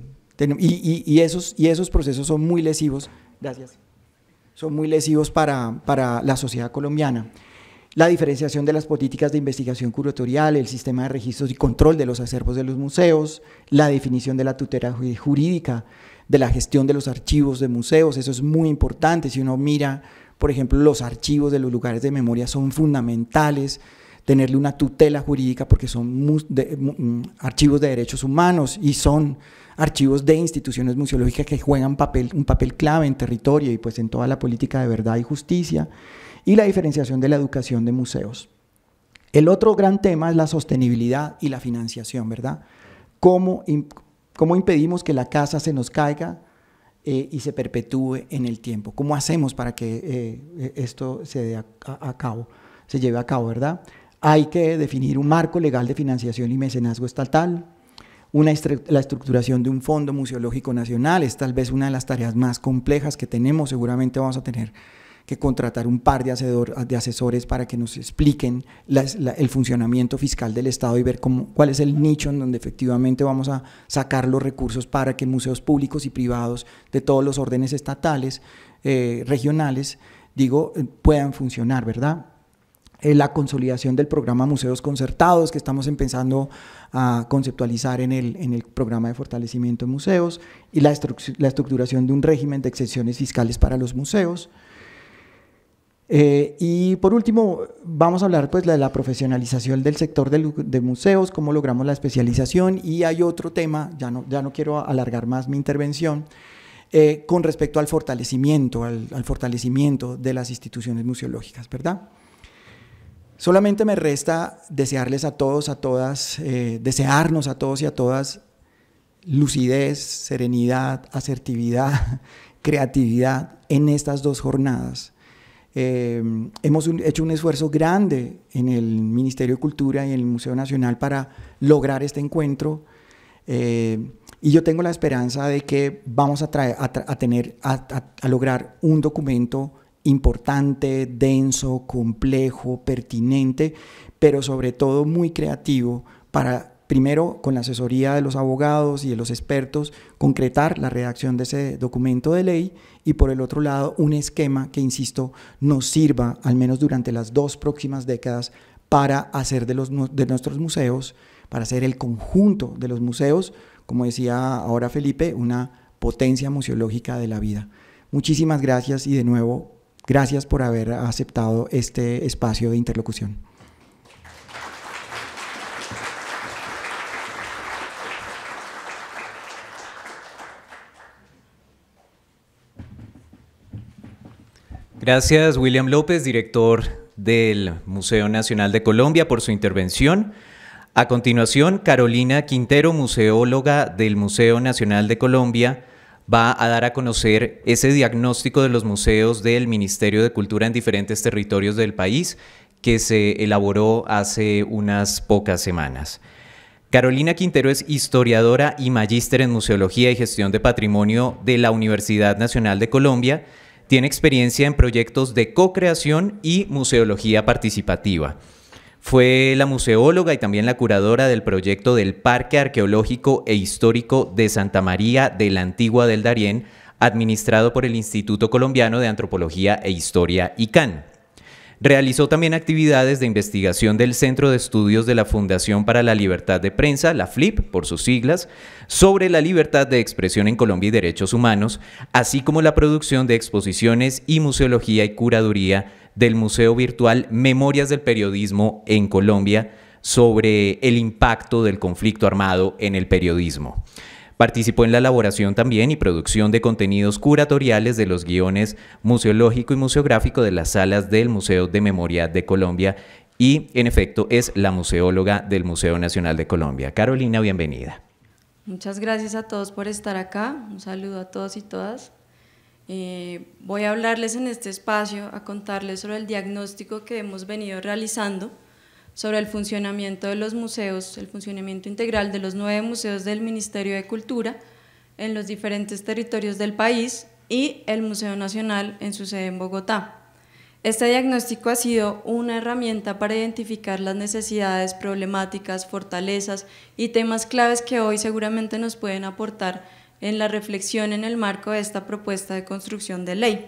y, esos, procesos son muy lesivos, gracias, son muy lesivos para la sociedad colombiana la diferenciación de las políticas de investigación curatorial, el sistema de registros y control de los acervos de los museos, la definición de la tutela jurídica, de la gestión de los archivos de museos, eso es muy importante. Si uno mira, por ejemplo, los archivos de los lugares de memoria son fundamentales, tenerle una tutela jurídica porque son mm, archivos de derechos humanos y son archivos de instituciones museológicas que juegan papel, un papel clave en territorio y pues en toda la política de verdad y justicia y la diferenciación de la educación de museos. El otro gran tema es la sostenibilidad y la financiación, ¿verdad? ¿Cómo, impedimos que la casa se nos caiga eh, y se perpetúe en el tiempo? ¿Cómo hacemos para que eh, eh, esto se dé a, cabo, se lleve a cabo, ¿verdad? Hay que definir un marco legal de financiación y mecenazgo estatal, la estructuración de un fondo museológico nacional es tal vez una de las tareas más complejas que tenemos. Seguramente vamos a tener que contratar un par de, asesores para que nos expliquen el funcionamiento fiscal del Estado y ver cómo, cuál es el nicho en donde efectivamente vamos a sacar los recursos para que museos públicos y privados de todos los órdenes estatales, eh, regionales, digo, eh, puedan funcionar, ¿verdad? Eh, la consolidación del programa Museos Concertados que estamos empezando a conceptualizar en el, programa de fortalecimiento de museos y la, la estructuración de un régimen de excepciones fiscales para los museos. Eh, y por último, vamos a hablar pues de la profesionalización del sector de, museos, cómo logramos la especialización y hay otro tema, ya no, ya no quiero alargar más mi intervención, eh, con respecto al fortalecimiento, al, fortalecimiento de las instituciones museológicas, ¿verdad? Solamente me resta desearles a todos, a todas, eh, desearnos a todos y a todas lucidez, serenidad, asertividad, creatividad en estas dos jornadas Em, hemos hecho un esfuerzo grande en el Ministerio de Cultura y en el Museo Nacional para lograr este encuentro. Em, y yo tengo la esperanza de que vamos a, tener, a lograr un documento importante, denso, complejo, pertinente, pero sobre todo muy creativo para primero con la asesoría de los abogados y de los expertos, concretar la redacción de ese documento de ley y por el otro lado un esquema que, insisto, nos sirva al menos durante las dos próximas décadas para hacer de, los, de nuestros museos, para hacer el conjunto de los museos, como decía ahora Felipe, una potencia museológica de la vida. Muchísimas gracias y de nuevo, gracias por haber aceptado este espacio de interlocución. Gracias, William López, director del Museo Nacional de Colombia, por su intervención. A continuación, Carolina Quintero, museóloga del Museo Nacional de Colombia, va a dar a conocer ese diagnóstico de los museos del Ministerio de Cultura en diferentes territorios del país que se elaboró hace unas pocas semanas. Carolina Quintero es historiadora y magíster en Museología y Gestión de Patrimonio de la Universidad Nacional de Colombia tiene experiencia en proyectos de co-creación y museología participativa. Fue la museóloga y también la curadora del proyecto del Parque Arqueológico e Histórico de Santa María de la Antigua del Darién, administrado por el Instituto Colombiano de Antropología e Historia, ICANN. Realizó también actividades de investigación del Centro de Estudios de la Fundación para la Libertad de Prensa, la FLIP por sus siglas, sobre la libertad de expresión en Colombia y derechos humanos, así como la producción de exposiciones y museología y curaduría del Museo Virtual Memorias del Periodismo en Colombia sobre el impacto del conflicto armado en el periodismo. Participó en la elaboración también y producción de contenidos curatoriales de los guiones museológico y museográfico de las salas del Museo de Memoria de Colombia y, en efecto, es la museóloga del Museo Nacional de Colombia. Carolina, bienvenida. Muchas gracias a todos por estar acá. Un saludo a todos y todas. Eh, voy a hablarles en este espacio, a contarles sobre el diagnóstico que hemos venido realizando sobre el funcionamiento de los museos, el funcionamiento integral de los nueve museos del Ministerio de Cultura en los diferentes territorios del país y el Museo Nacional en su sede en Bogotá. Este diagnóstico ha sido una herramienta para identificar las necesidades, problemáticas, fortalezas y temas claves que hoy seguramente nos pueden aportar en la reflexión en el marco de esta propuesta de construcción de ley.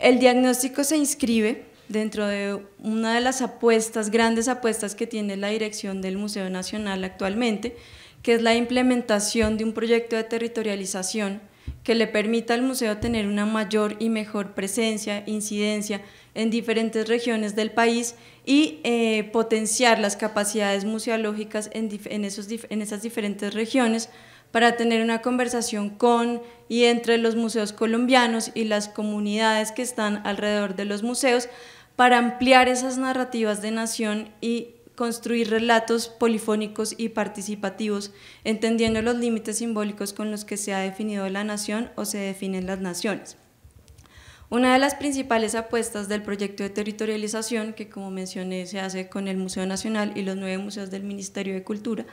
El diagnóstico se inscribe dentro de una de las apuestas, grandes apuestas que tiene la dirección del Museo Nacional actualmente, que es la implementación de un proyecto de territorialización que le permita al museo tener una mayor y mejor presencia, incidencia en diferentes regiones del país y eh, potenciar las capacidades museológicas en, en, esos, en esas diferentes regiones para tener una conversación con y entre los museos colombianos y las comunidades que están alrededor de los museos para ampliar esas narrativas de nación y construir relatos polifónicos y participativos, entendiendo los límites simbólicos con los que se ha definido la nación o se definen las naciones. Una de las principales apuestas del proyecto de territorialización, que como mencioné se hace con el Museo Nacional y los nueve museos del Ministerio de Cultura,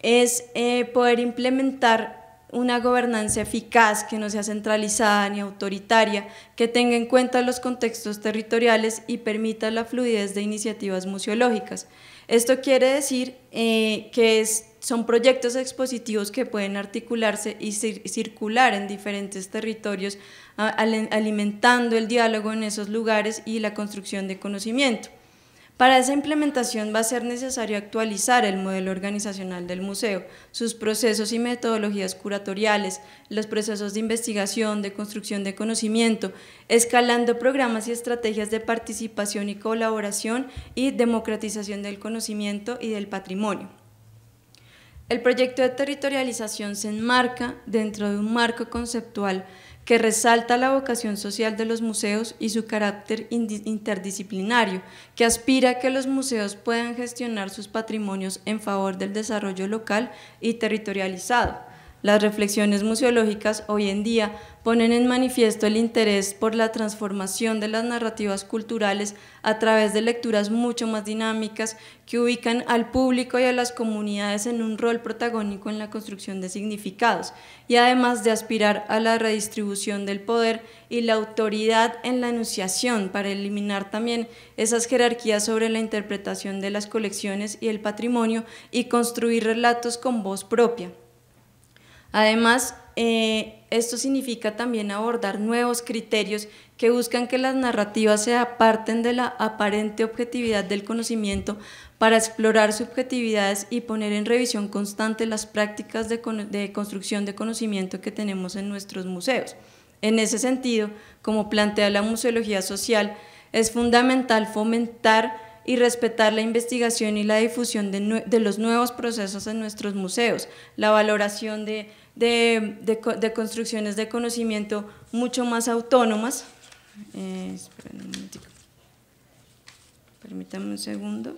es eh, poder implementar una gobernanza eficaz, que no sea centralizada ni autoritaria, que tenga en cuenta los contextos territoriales y permita la fluidez de iniciativas museológicas. Esto quiere decir eh, que son proyectos expositivos que pueden articularse y circular en diferentes territorios, alimentando el diálogo en esos lugares y la construcción de conocimiento. Para esa implementación va a ser necesario actualizar el modelo organizacional del museo, sus procesos y metodologías curatoriales, los procesos de investigación, de construcción de conocimiento, escalando programas y estrategias de participación y colaboración y democratización del conocimiento y del patrimonio. El proyecto de territorialización se enmarca dentro de un marco conceptual que resalta la vocación social de los museos y su carácter interdisciplinario, que aspira a que los museos puedan gestionar sus patrimonios en favor del desarrollo local y territorializado las reflexiones museológicas hoy en día ponen en manifiesto el interés por la transformación de las narrativas culturales a través de lecturas mucho más dinámicas que ubican al público y a las comunidades en un rol protagónico en la construcción de significados y además de aspirar a la redistribución del poder y la autoridad en la enunciación para eliminar también esas jerarquías sobre la interpretación de las colecciones y el patrimonio y construir relatos con voz propia. Además, eh, esto significa también abordar nuevos criterios que buscan que las narrativas se aparten de la aparente objetividad del conocimiento para explorar subjetividades y poner en revisión constante las prácticas de, construcción de conocimiento que tenemos en nuestros museos. En ese sentido, como plantea la museología social, es fundamental fomentar y respetar la investigación y la difusión de, de, los nuevos procesos en nuestros museos, la valoración de de, de, de construcciones de conocimiento mucho más autónomas. Eh, permítanme un segundo.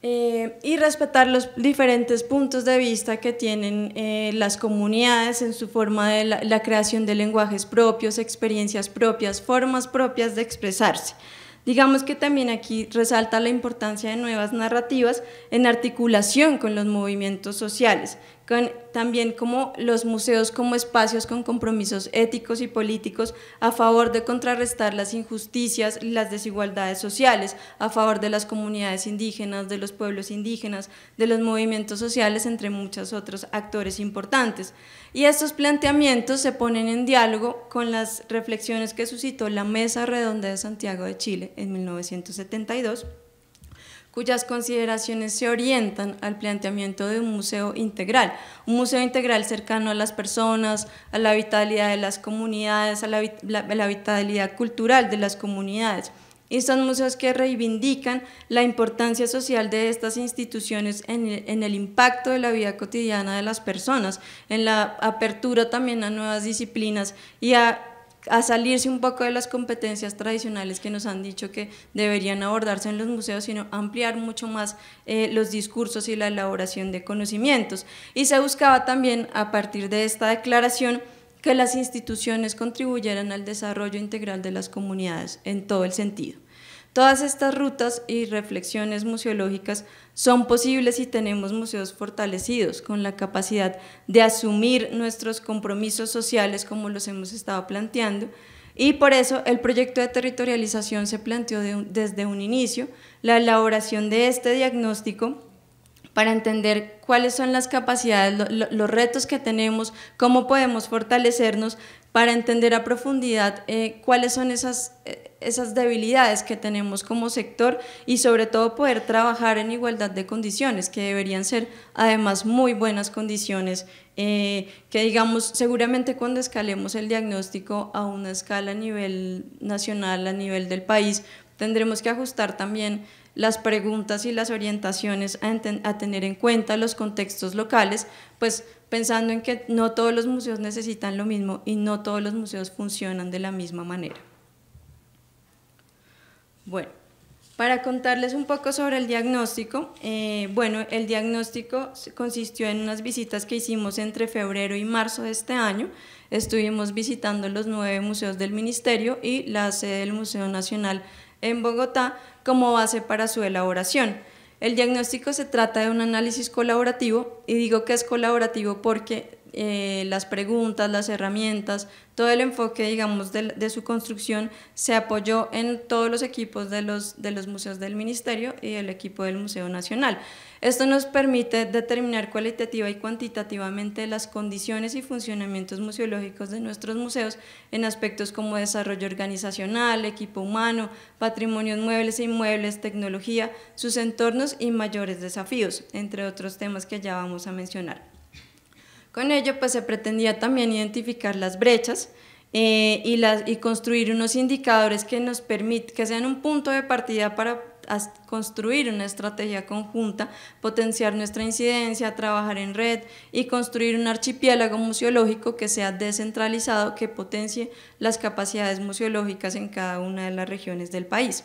Eh, y respetar los diferentes puntos de vista que tienen eh, las comunidades en su forma de la, creación de lenguajes propios, experiencias propias, formas propias de expresarse. Digamos que también aquí resalta la importancia de nuevas narrativas en articulación con los movimientos sociales, también como los museos como espacios con compromisos éticos y políticos a favor de contrarrestar las injusticias y las desigualdades sociales, a favor de las comunidades indígenas, de los pueblos indígenas, de los movimientos sociales, entre muchos otros actores importantes. Y estos planteamientos se ponen en diálogo con las reflexiones que suscitó la Mesa Redonda de Santiago de Chile en 1972 cuyas consideraciones se orientan al planteamiento de un museo integral, un museo integral cercano a las personas, a la vitalidad de las comunidades, a la, vitalidad cultural de las comunidades. Y son museos que reivindican la importancia social de estas instituciones en, el impacto de la vida cotidiana de las personas, en la apertura también a nuevas disciplinas y a a salirse un poco de las competencias tradicionales que nos han dicho que deberían abordarse en los museos, sino ampliar mucho más eh, los discursos y la elaboración de conocimientos. Y se buscaba también, a partir de esta declaración, que las instituciones contribuyeran al desarrollo integral de las comunidades en todo el sentido. Todas estas rutas y reflexiones museológicas son posibles si tenemos museos fortalecidos, con la capacidad de asumir nuestros compromisos sociales como los hemos estado planteando. Y por eso el proyecto de territorialización se planteó desde un inicio, la elaboración de este diagnóstico para entender cuáles son las capacidades, los retos que tenemos, cómo podemos fortalecernos, para entender a profundidad eh, cuáles son esas, eh, esas debilidades que tenemos como sector y sobre todo poder trabajar en igualdad de condiciones, que deberían ser además muy buenas condiciones, eh, que digamos seguramente cuando escalemos el diagnóstico a una escala a nivel nacional, a nivel del país, tendremos que ajustar también las preguntas y las orientaciones a, tener en cuenta los contextos locales, pues pensando en que no todos los museos necesitan lo mismo y no todos los museos funcionan de la misma manera. Bueno, para contarles un poco sobre el diagnóstico, eh, bueno, el diagnóstico consistió en unas visitas que hicimos entre febrero y marzo de este año. Estuvimos visitando los nueve museos del ministerio y la sede del Museo Nacional en Bogotá como base para su elaboración. El diagnóstico se trata de un análisis colaborativo y digo que es colaborativo porque eh, las preguntas, las herramientas, todo el enfoque, digamos, de, su construcción se apoyó en todos los equipos de los, de los museos del Ministerio y el equipo del Museo Nacional. Esto nos permite determinar cualitativa y cuantitativamente las condiciones y funcionamientos museológicos de nuestros museos en aspectos como desarrollo organizacional, equipo humano, patrimonios muebles e inmuebles, tecnología, sus entornos y mayores desafíos, entre otros temas que ya vamos a mencionar. Con ello, pues se pretendía también identificar las brechas eh, y, y construir unos indicadores que nos permit, que sean un punto de partida para construir una estrategia conjunta, potenciar nuestra incidencia, trabajar en red y construir un archipiélago museológico que sea descentralizado, que potencie las capacidades museológicas en cada una de las regiones del país.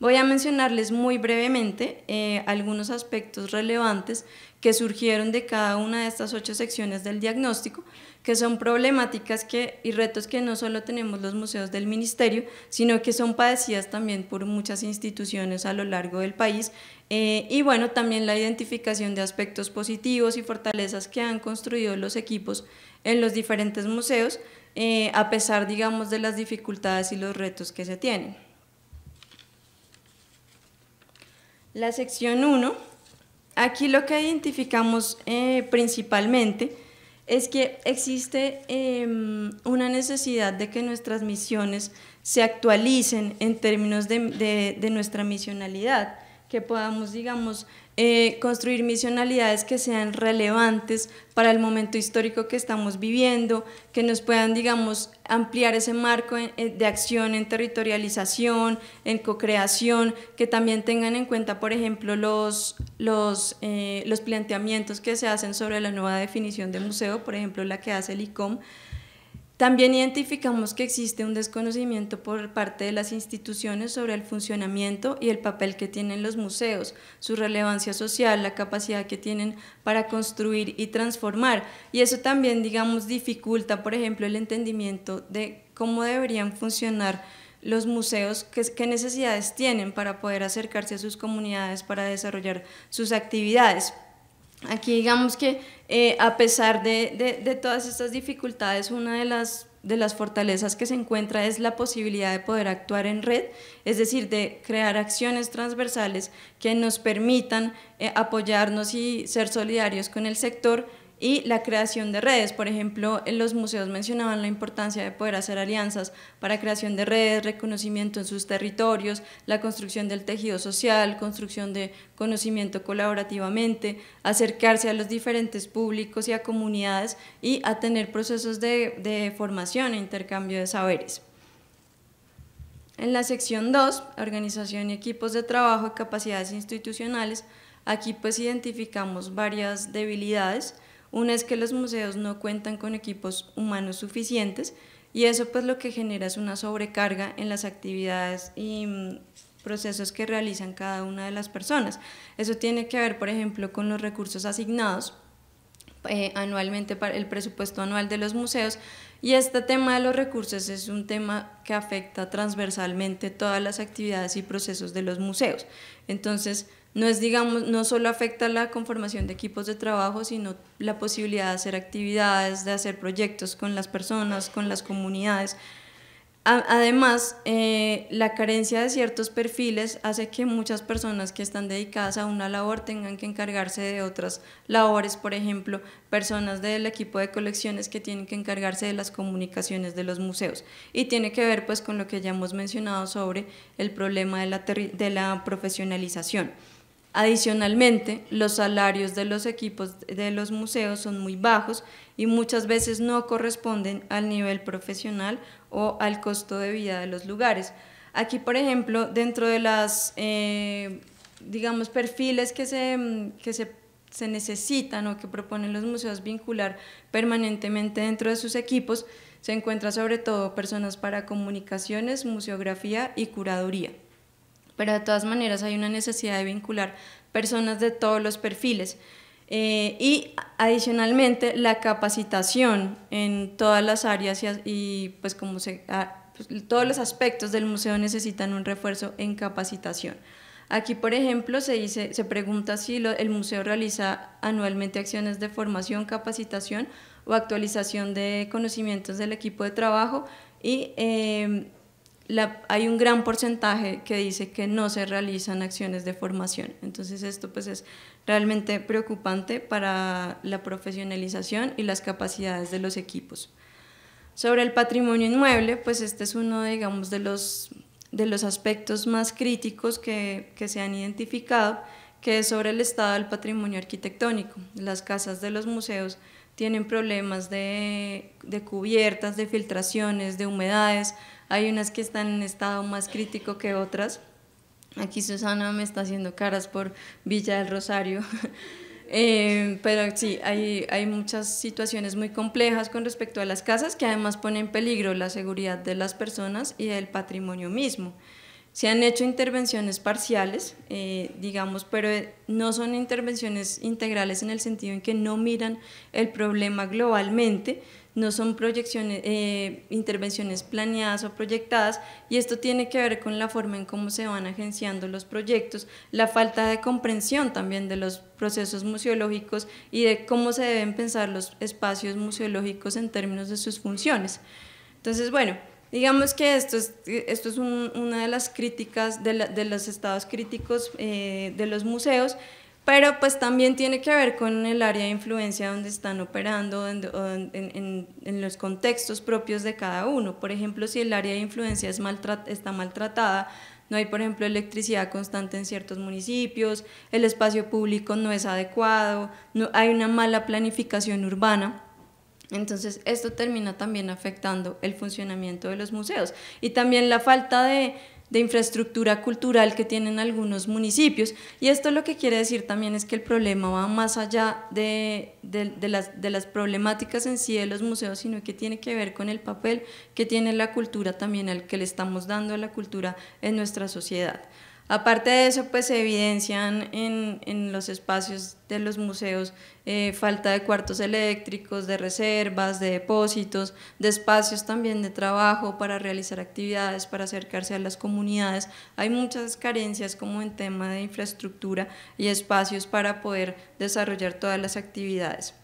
Voy a mencionarles muy brevemente eh, algunos aspectos relevantes que surgieron de cada una de estas ocho secciones del diagnóstico, que son problemáticas y retos que no solo tenemos los museos del ministerio, sino que son padecidas también por muchas instituciones a lo largo del país. Eh, y bueno, también la identificación de aspectos positivos y fortalezas que han construido los equipos en los diferentes museos, eh, a pesar, digamos, de las dificultades y los retos que se tienen. La sección 1, aquí lo que identificamos eh, principalmente es que existe em, una necesidad de que nuestras misiones se actualicen en términos de, de nuestra misionalidad, que podamos, digamos, eh, construir misionalidades que sean relevantes para el momento histórico que estamos viviendo, que nos puedan, digamos, ampliar ese marco eh, eh, de acción en territorialización, en co-creación, que también tengan en cuenta, por ejemplo, los, los planteamientos que se hacen sobre la nueva definición de museo, por ejemplo, la que hace el ICOM, también identificamos que existe un desconocimiento por parte de las instituciones sobre el funcionamiento y el papel que tienen los museos, su relevancia social, la capacidad que tienen para construir y transformar. Y eso también, digamos, dificulta, por ejemplo, el entendimiento de cómo deberían funcionar los museos, qué, necesidades tienen para poder acercarse a sus comunidades, para desarrollar sus actividades. Aquí digamos que eh, a pesar de, todas estas dificultades, una de las, fortalezas que se encuentra es la posibilidad de poder actuar en red, es decir, de crear acciones transversales que nos permitan eh, apoyarnos y ser solidarios con el sector y la creación de redes. Por ejemplo, en los museos mencionaban la importancia de poder hacer alianzas para creación de redes, reconocimiento en sus territorios, la construcción del tejido social, construcción de conocimiento colaborativamente, acercarse a los diferentes públicos y a comunidades y a tener procesos de, de formación e intercambio de saberes. En la sección 2, organización y equipos de trabajo y capacidades institucionales, aquí pues identificamos varias debilidades, una es que los museos no cuentan con equipos humanos suficientes y eso pues lo que genera es una sobrecarga en las actividades y mm, procesos que realizan cada una de las personas. Eso tiene que ver, por ejemplo, con los recursos asignados eh, anualmente para el presupuesto anual de los museos y este tema de los recursos es un tema que afecta transversalmente todas las actividades y procesos de los museos. Entonces, no digamos, no solo afecta la conformación de equipos de trabajo, sino la posibilidad de hacer actividades, de hacer proyectos con las personas, con las comunidades. Además, eh, la carencia de ciertos perfiles hace que muchas personas que están dedicadas a una labor tengan que encargarse de otras labores, por ejemplo, personas del equipo de colecciones que tienen que encargarse de las comunicaciones de los museos. Y tiene que ver pues con lo que ya hemos mencionado sobre el problema de la profesionalización. Adicionalmente, los salarios de los equipos de los museos son muy bajos y muchas veces no corresponden al nivel profesional o al costo de vida de los lugares. Aquí, por ejemplo, dentro de las, eh, perfiles mm, que se, se necesitan o que proponen los museos vincular permanentemente dentro de sus equipos, se encuentra sobre todo personas para comunicaciones, museografía y curaduría pero de todas maneras hay una necesidad de vincular personas de todos los perfiles. Eh, y adicionalmente la capacitación en todas las áreas y, pues como se, ah, pues, todos los aspectos del museo necesitan un refuerzo en capacitación. Aquí, por ejemplo, se, dice, se pregunta si el museo realiza anualmente acciones de formación, capacitación o actualización de conocimientos del equipo de trabajo y em, hay un gran porcentaje que dice que no se realizan acciones de formación. Entonces esto pues es realmente preocupante para la profesionalización y las capacidades de los equipos. Sobre el patrimonio inmueble, pues este es uno, digamos, de los, de los aspectos más críticos que, que se han identificado, que es sobre el estado del patrimonio arquitectónico. Las casas de los museos tienen problemas de cubiertas, de filtraciones, de humedades, hay unas que están en estado más crítico que otras. Aquí Susana me está haciendo caras por Villa del Rosario. Eh, pero sí, hay, hay, muchas situaciones muy complejas con respecto a las casas que además ponen en peligro la seguridad de las personas y del patrimonio mismo. Se han hecho intervenciones parciales, eh, digamos, pero eh, no son intervenciones integrales en el sentido en que no miran el problema globalmente, no son proyecciones, eh, intervenciones planeadas o proyectadas y esto tiene que ver con la forma en cómo se van agenciando los proyectos, la falta de comprensión también de los procesos museológicos y de cómo se deben pensar los espacios museológicos en términos de sus funciones. Entonces, bueno, digamos que esto es, esto es una de las críticas de, los estados críticos eh, de los museos pero pues también tiene que ver con el área de influencia donde están operando, en, los contextos propios de cada uno. Por ejemplo, si el área de influencia es está maltratada, no hay, por ejemplo, electricidad constante en ciertos municipios, el espacio público no es adecuado, no, hay una mala planificación urbana. Entonces, esto termina también afectando el funcionamiento de los museos y también la falta de, de infraestructura cultural que tienen algunos municipios. Y esto lo que quiere decir también es que el problema va más allá de, las, de las problemáticas en sí de los museos, sino que tiene que ver con el papel que tiene la cultura también, al que le estamos dando a la cultura en nuestra sociedad. Aparte de eso, pues se evidencian en, los espacios de los museos eh, falta de cuartos eléctricos, de reservas, de depósitos, de espacios también de trabajo para realizar actividades, para acercarse a las comunidades. Hay muchas carencias como en tema de infraestructura y espacios para poder desarrollar todas las actividades.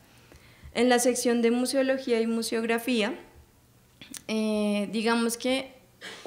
En la sección de museología y museografía, eh, digamos que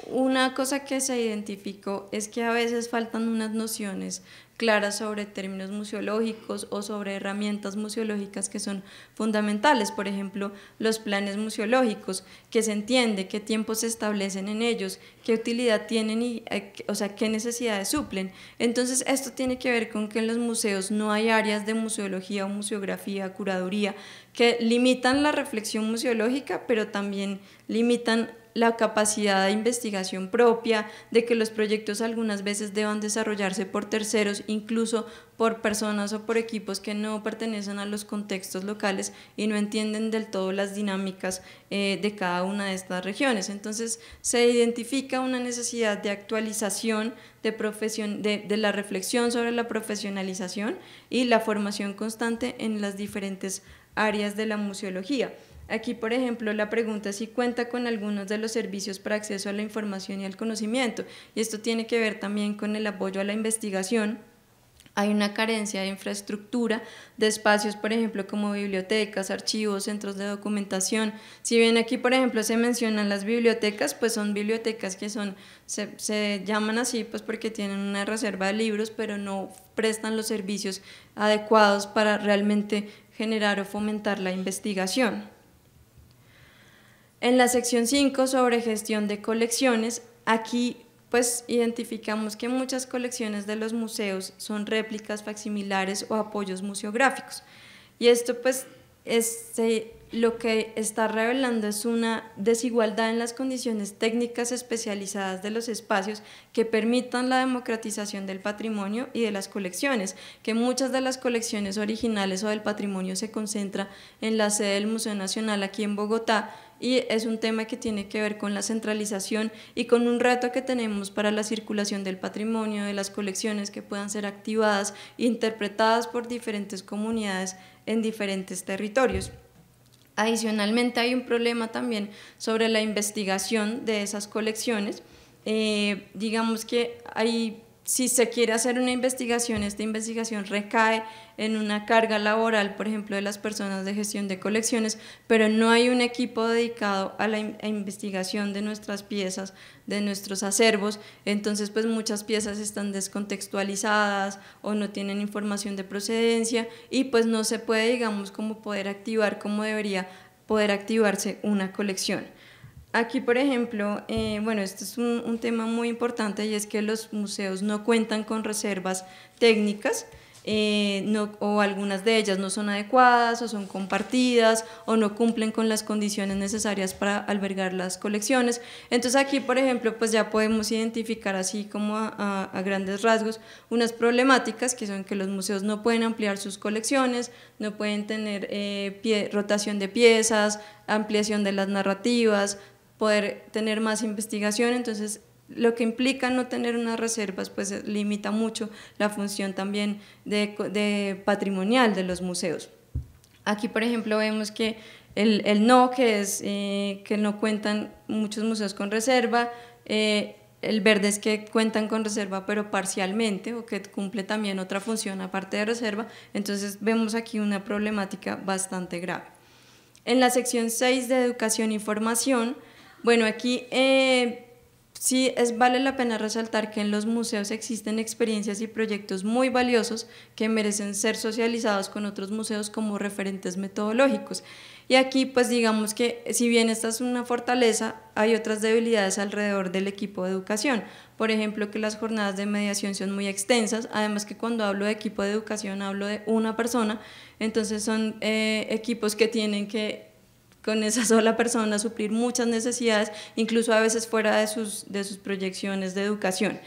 una cosa que se identificó es que a veces faltan unas nociones claras sobre términos museológicos o sobre herramientas museológicas que son fundamentales, por ejemplo, los planes museológicos, que se entiende qué tiempos se establecen en ellos, qué utilidad tienen y eh, o sea, qué necesidades suplen. Entonces, esto tiene que ver con que en los museos no hay áreas de museología o museografía, curaduría que limitan la reflexión museológica, pero también limitan la capacidad de investigación propia, de que los proyectos algunas veces deban desarrollarse por terceros, incluso por personas o por equipos que no pertenecen a los contextos locales y no entienden del todo las dinámicas eh, de cada una de estas regiones. Entonces se identifica una necesidad de actualización de la reflexión sobre la profesionalización y la formación constante en las diferentes áreas de la museología. Aquí, por ejemplo, la pregunta es si cuenta con algunos de los servicios para acceso a la información y al conocimiento. Y esto tiene que ver también con el apoyo a la investigación. Hay una carencia de infraestructura, de espacios, por ejemplo, como bibliotecas, archivos, centros de documentación. Si bien aquí, por ejemplo, se mencionan las bibliotecas, pues son bibliotecas que son, se, se llaman así, pues porque tienen una reserva de libros, pero no prestan los servicios adecuados para realmente generar o fomentar la investigación. En la sección 5 sobre gestión de colecciones, aquí pues identificamos que muchas colecciones de los museos son réplicas facsimilares o apoyos museográficos. Y esto pues este, lo que está revelando es una desigualdad en las condiciones técnicas especializadas de los espacios que permitan la democratización del patrimonio y de las colecciones, que muchas de las colecciones originales o del patrimonio se concentra en la sede del Museo Nacional aquí en Bogotá, y es un tema que tiene que ver con la centralización y con un reto que tenemos para la circulación del patrimonio, de las colecciones que puedan ser activadas e interpretadas por diferentes comunidades en diferentes territorios. Adicionalmente hay un problema también sobre la investigación de esas colecciones. Eh, digamos que hay si se quiere hacer una investigación, esta investigación recae en una carga laboral, por ejemplo, de las personas de gestión de colecciones, pero no hay un equipo dedicado a la investigación de nuestras piezas, de nuestros acervos, entonces pues muchas piezas están descontextualizadas o no tienen información de procedencia y pues no se puede, digamos, como poder activar como debería poder activarse una colección. Aquí, por ejemplo, eh, bueno, este es un, tema muy importante y es que los museos no cuentan con reservas técnicas. Eh, o algunas de ellas no son adecuadas o son compartidas o no cumplen con las condiciones necesarias para albergar las colecciones. Entonces aquí, por ejemplo, pues ya podemos identificar así como a, grandes rasgos unas problemáticas que son que los museos no pueden ampliar sus colecciones, no pueden tener eh, rotación de piezas, ampliación de las narrativas, poder tener más investigación, entonces lo que implica no tener unas reservas, pues eh, limita mucho la función también de, patrimonial de los museos. Aquí, por ejemplo, vemos que el, no, que es eh, que no cuentan muchos museos con reserva, eh, el verde es que cuentan con reserva pero parcialmente o que cumple también otra función aparte de reserva, entonces vemos aquí una problemática bastante grave. En la sección 6 de educación y formación, bueno, aquí eh, sí es vale la pena resaltar que en los museos existen experiencias y proyectos muy valiosos que merecen ser socializados con otros museos como referentes metodológicos. Y aquí, pues digamos que si bien esta es una fortaleza, hay otras debilidades alrededor del equipo de educación. Por ejemplo, que las jornadas de mediación son muy extensas, además que cuando hablo de equipo de educación hablo de una persona, entonces son eh, equipos que tienen que con esa sola persona suplir muchas necesidades, incluso a veces fuera de sus, proyecciones de educación.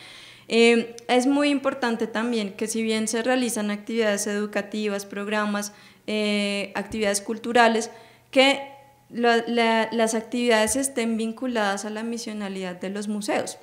Eh, es muy importante también que si bien se realizan actividades educativas, programas, eh, actividades culturales, que las actividades estén vinculadas a la misionalidad de los museos.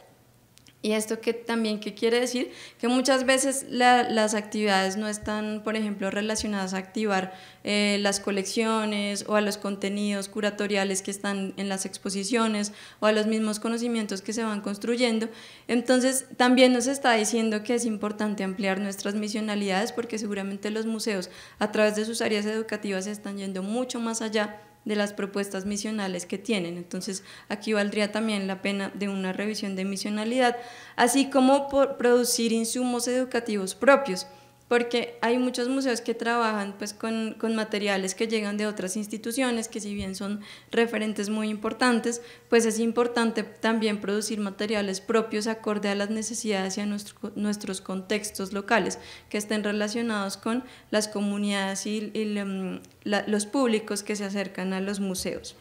¿Y esto que también qué quiere decir? Que muchas veces las actividades no están, por ejemplo, relacionadas a activar eh, las colecciones o a los contenidos curatoriales que están en las exposiciones o a los mismos conocimientos que se van construyendo. Entonces, también nos está diciendo que es importante ampliar nuestras misionalidades porque seguramente los museos a través de sus áreas educativas están yendo mucho más allá de las propuestas misionales que tienen. Entonces, aquí valdría también la pena de una revisión de misionalidad, así como por producir insumos educativos propios porque hay muchos museos que trabajan pues con, materiales que llegan de otras instituciones que si bien son referentes muy importantes, pues es importante también producir materiales propios acorde a las necesidades y a nuestros contextos locales que estén relacionados con las comunidades y, mm, los públicos que se acercan a los museos.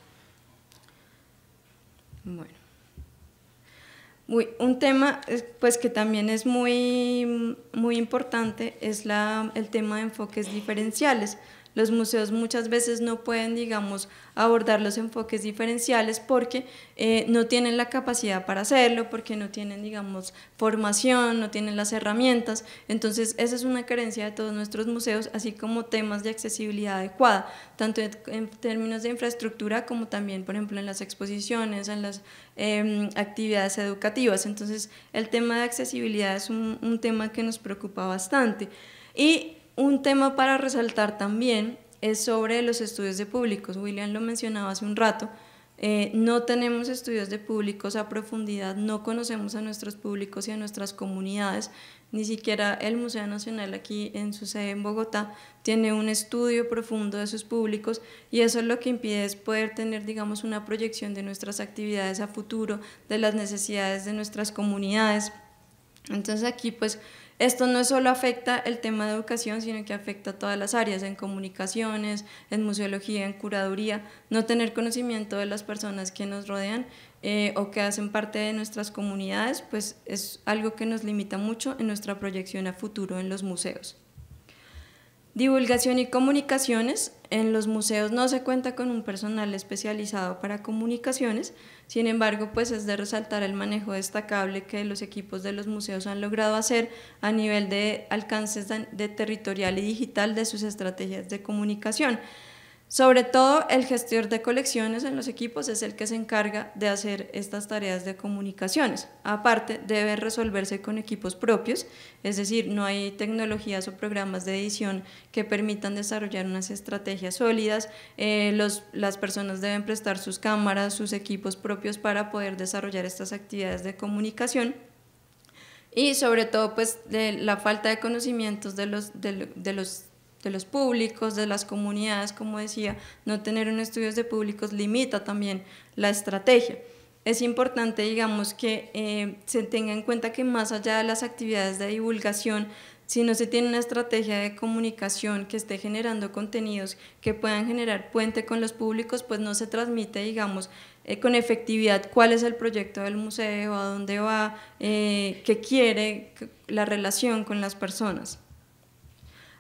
Bueno un tema pues, que también es muy, muy importante es la, el tema de enfoques diferenciales. Los museos muchas veces no pueden, digamos, abordar los enfoques diferenciales porque eh, no tienen la capacidad para hacerlo, porque no tienen, digamos, formación, no tienen las herramientas. Entonces, esa es una carencia de todos nuestros museos, así como temas de accesibilidad adecuada, tanto en términos de infraestructura como también, por ejemplo, en las exposiciones, en las em, actividades educativas. Entonces, el tema de accesibilidad es un, un tema que nos preocupa bastante. Y un tema para resaltar también es sobre los estudios de públicos. William lo mencionaba hace un rato. Eh, no tenemos estudios de públicos a profundidad, no conocemos a nuestros públicos y a nuestras comunidades. Ni siquiera el Museo Nacional aquí en su sede en Bogotá tiene un estudio profundo de sus públicos y eso es lo que impide es poder tener, digamos, una proyección de nuestras actividades a futuro, de las necesidades de nuestras comunidades. Entonces aquí pues esto no solo afecta el tema de educación, sino que afecta a todas las áreas, en comunicaciones, en museología, en curaduría, no tener conocimiento de las personas que nos rodean eh, o que hacen parte de nuestras comunidades, pues es algo que nos limita mucho en nuestra proyección a futuro en los museos. Divulgación y comunicaciones. En los museos no se cuenta con un personal especializado para comunicaciones, sin embargo, pues es de resaltar el manejo destacable que los equipos de los museos han logrado hacer a nivel de alcances de territorial y digital de sus estrategias de comunicación. Sobre todo el gestor de colecciones en los equipos es el que se encarga de hacer estas tareas de comunicaciones. Aparte, debe resolverse con equipos propios, es decir, no hay tecnologías o programas de edición que permitan desarrollar unas estrategias sólidas. Eh, las personas deben prestar sus cámaras, sus equipos propios para poder desarrollar estas actividades de comunicación y sobre todo pues la falta de conocimientos de los, de los de los públicos, de las comunidades, como decía, no tener un estudio de públicos limita también la estrategia. Es importante, digamos, que eh, se tenga en cuenta que más allá de las actividades de divulgación, si no se tiene una estrategia de comunicación que esté generando contenidos que puedan generar puente con los públicos, pues no se transmite, digamos, eh, con efectividad cuál es el proyecto del museo, a dónde va, eh, qué quiere la relación con las personas.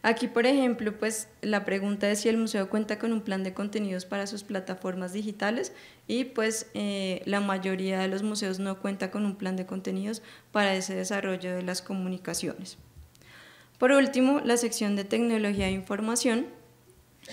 Aquí, por ejemplo, pues, la pregunta es si el museo cuenta con un plan de contenidos para sus plataformas digitales y pues eh, la mayoría de los museos no cuenta con un plan de contenidos para ese desarrollo de las comunicaciones. Por último, la sección de tecnología e información.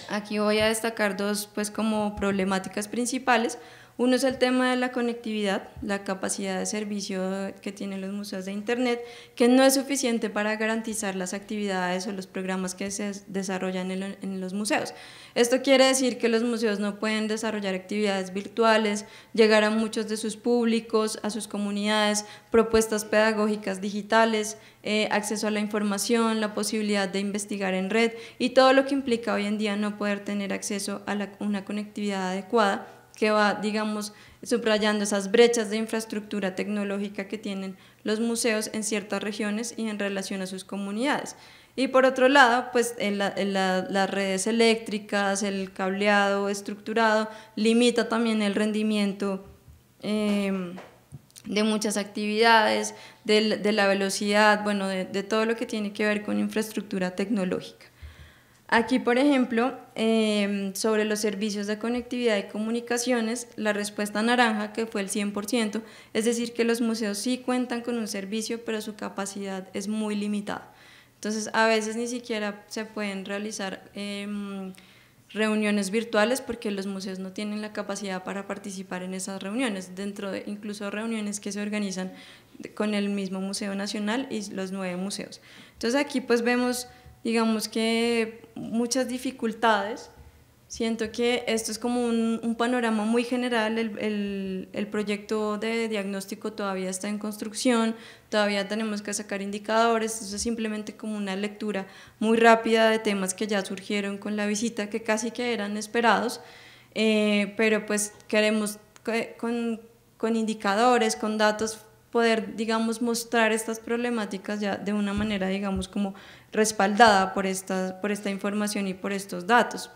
Aquí voy a destacar dos pues como problemáticas principales. Uno es el tema de la conectividad, la capacidad de servicio que tienen los museos de Internet, que no es suficiente para garantizar las actividades o los programas que se desarrollan en, los museos. Esto quiere decir que los museos no pueden desarrollar actividades virtuales, llegar a muchos de sus públicos, a sus comunidades, propuestas pedagógicas digitales, eh, acceso a la información, la posibilidad de investigar en red y todo lo que implica hoy en día no poder tener acceso a una conectividad adecuada que va, digamos, subrayando esas brechas de infraestructura tecnológica que tienen los museos en ciertas regiones y en relación a sus comunidades. Y por otro lado, pues las redes eléctricas, el cableado estructurado, limita también el rendimiento em, de muchas actividades, de, la velocidad, bueno, de todo lo que tiene que ver con infraestructura tecnológica. Aquí, por ejemplo, em, sobre los servicios de conectividad y comunicaciones, la respuesta naranja, que fue el 100%, es decir, que los museos sí cuentan con un servicio, pero su capacidad es muy limitada. Entonces, a veces ni siquiera se pueden realizar em, reuniones virtuales porque los museos no tienen la capacidad para participar en esas reuniones, dentro de incluso reuniones que se organizan con el mismo Museo Nacional y los nueve museos. Entonces, aquí pues vemos digamos que muchas dificultades. Siento que esto es como un, panorama muy general, el, el, proyecto de diagnóstico todavía está en construcción, todavía tenemos que sacar indicadores, eso es simplemente como una lectura muy rápida de temas que ya surgieron con la visita, que casi que eran esperados, eh, pero pues queremos con, con indicadores, con datos poder, digamos, mostrar estas problemáticas ya de una manera, digamos, como respaldada por esta, por esta información y por estos datos.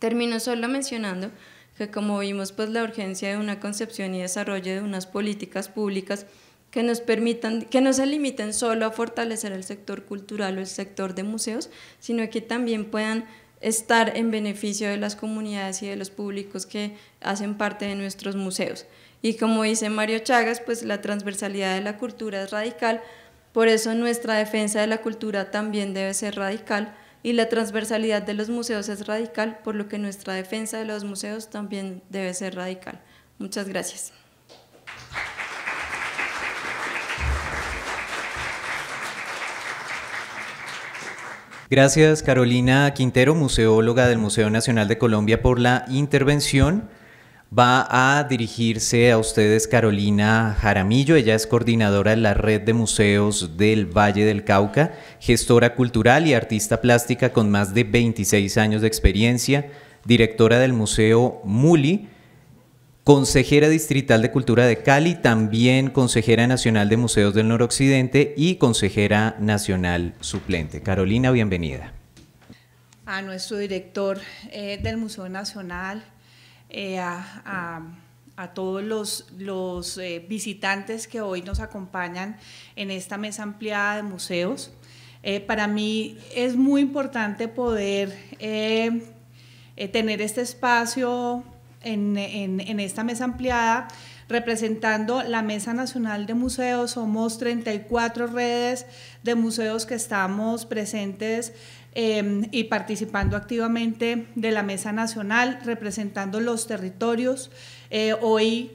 Termino solo mencionando que como vimos, pues la urgencia de una concepción y desarrollo de unas políticas públicas que nos permitan, que no se limiten solo a fortalecer el sector cultural o el sector de museos, sino que también puedan estar en beneficio de las comunidades y de los públicos que hacen parte de nuestros museos. Y como dice Mario Chagas, pues la transversalidad de la cultura es radical, por eso nuestra defensa de la cultura también debe ser radical y la transversalidad de los museos es radical, por lo que nuestra defensa de los museos también debe ser radical. Muchas gracias. Gracias Carolina Quintero, museóloga del Museo Nacional de Colombia, por la intervención va a dirigirse a ustedes Carolina Jaramillo. Ella es coordinadora de la Red de Museos del Valle del Cauca, gestora cultural y artista plástica con más de 26 años de experiencia, directora del Museo Muli, consejera distrital de Cultura de Cali, también consejera nacional de Museos del Noroccidente y consejera nacional suplente. Carolina, bienvenida. A nuestro director eh, del Museo Nacional, eh, a, todos los, eh, visitantes que hoy nos acompañan en esta mesa ampliada de museos. Eh, para mí es muy importante poder tener este espacio en, en esta mesa ampliada representando la Mesa Nacional de Museos. Somos 34 redes de museos que estamos presentes Em, y participando activamente de la Mesa Nacional, representando los territorios. Eh, hoy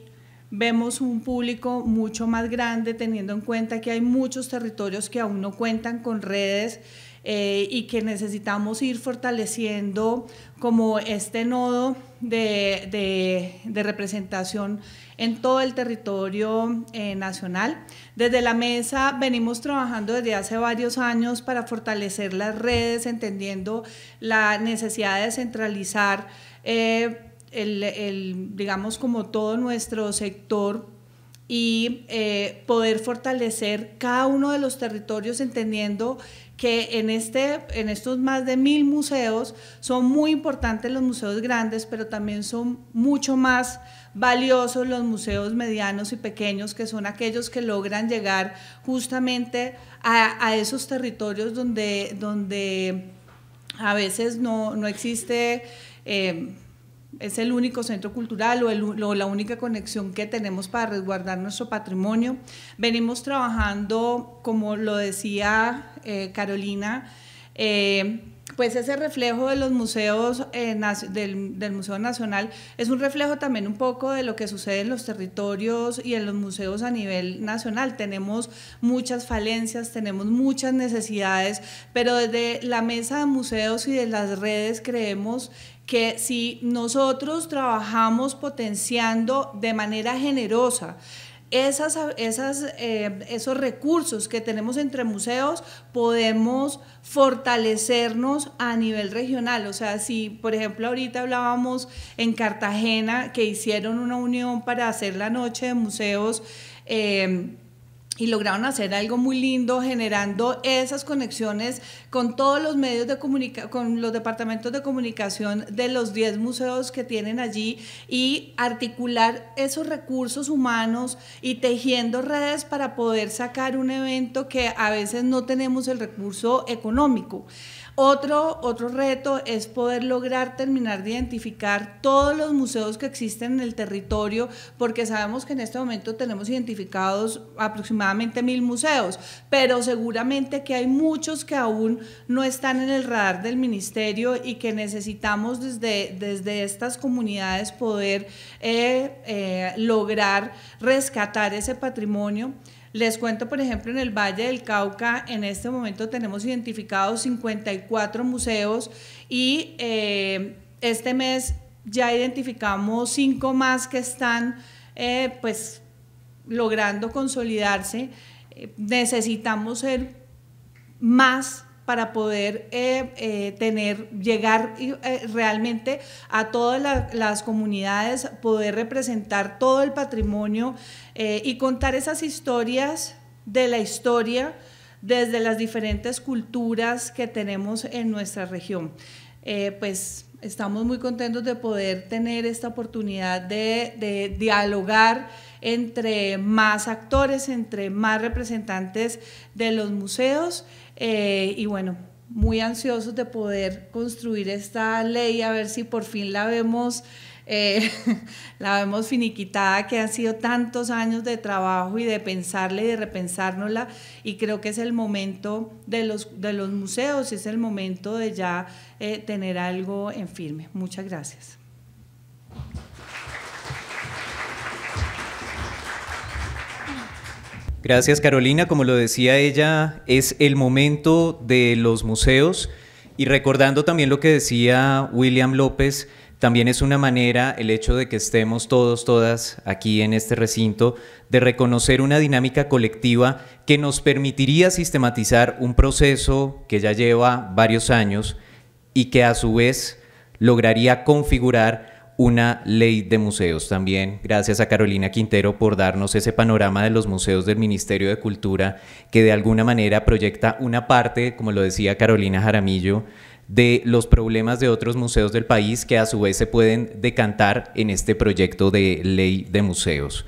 vemos un público mucho más grande, teniendo en cuenta que hay muchos territorios que aún no cuentan con redes eh, y que necesitamos ir fortaleciendo como este nodo de, representación en todo el territorio eh, nacional. Desde la mesa venimos trabajando desde hace varios años para fortalecer las redes, entendiendo la necesidad de centralizar eh, el, digamos, como todo nuestro sector y poder fortalecer cada uno de los territorios entendiendo que en, este, en estos más de mil museos son muy importantes los museos grandes, pero también son mucho más valiosos los museos medianos y pequeños, que son aquellos que logran llegar justamente a, esos territorios donde, donde a veces no, existe... Eh, es el único centro cultural o, la única conexión que tenemos para resguardar nuestro patrimonio. Venimos trabajando, como lo decía eh, Carolina, eh, pues ese reflejo de los museos eh, del, del, Museo Nacional es un reflejo también un poco de lo que sucede en los territorios y en los museos a nivel nacional. Tenemos muchas falencias, tenemos muchas necesidades, pero desde la mesa de museos y de las redes creemos que si nosotros trabajamos potenciando de manera generosa esas, eh, esos recursos que tenemos entre museos podemos fortalecernos a nivel regional. O sea, si por ejemplo ahorita hablábamos en Cartagena que hicieron una unión para hacer la noche de museos. Eh, y lograron hacer algo muy lindo generando esas conexiones con todos los medios de comunicación, con los departamentos de comunicación de los 10 museos que tienen allí y articular esos recursos humanos y tejiendo redes para poder sacar un evento que a veces no tenemos el recurso económico. Otro, otro reto es poder lograr terminar de identificar todos los museos que existen en el territorio, porque sabemos que en este momento tenemos identificados aproximadamente mil museos, pero seguramente que hay muchos que aún no están en el radar del ministerio y que necesitamos desde, desde estas comunidades poder eh, eh, lograr rescatar ese patrimonio. Les cuento, por ejemplo, en el Valle del Cauca, en este momento tenemos identificados 54 museos y eh, este mes ya identificamos cinco más que están eh, pues logrando consolidarse. Eh, necesitamos ser más para poder tener, llegar realmente a todas las comunidades, poder representar todo el patrimonio eh, y contar esas historias de la historia desde las diferentes culturas que tenemos en nuestra región. Eh, pues estamos muy contentos de poder tener esta oportunidad de, dialogar entre más actores, entre más representantes de los museos eh, y bueno, muy ansiosos de poder construir esta ley, a ver si por fin la vemos eh, la vemos finiquitada, que han sido tantos años de trabajo y de pensarla y de repensárnosla, y creo que es el momento de los, de los museos, es el momento de ya eh, tener algo en firme. Muchas gracias. Gracias Carolina, como lo decía ella, es el momento de los museos y recordando también lo que decía William López, también es una manera el hecho de que estemos todos, todas aquí en este recinto, de reconocer una dinámica colectiva que nos permitiría sistematizar un proceso que ya lleva varios años y que a su vez lograría configurar una ley de museos. También gracias a Carolina Quintero por darnos ese panorama de los museos del Ministerio de Cultura que de alguna manera proyecta una parte, como lo decía Carolina Jaramillo, de los problemas de otros museos del país que a su vez se pueden decantar en este proyecto de ley de museos.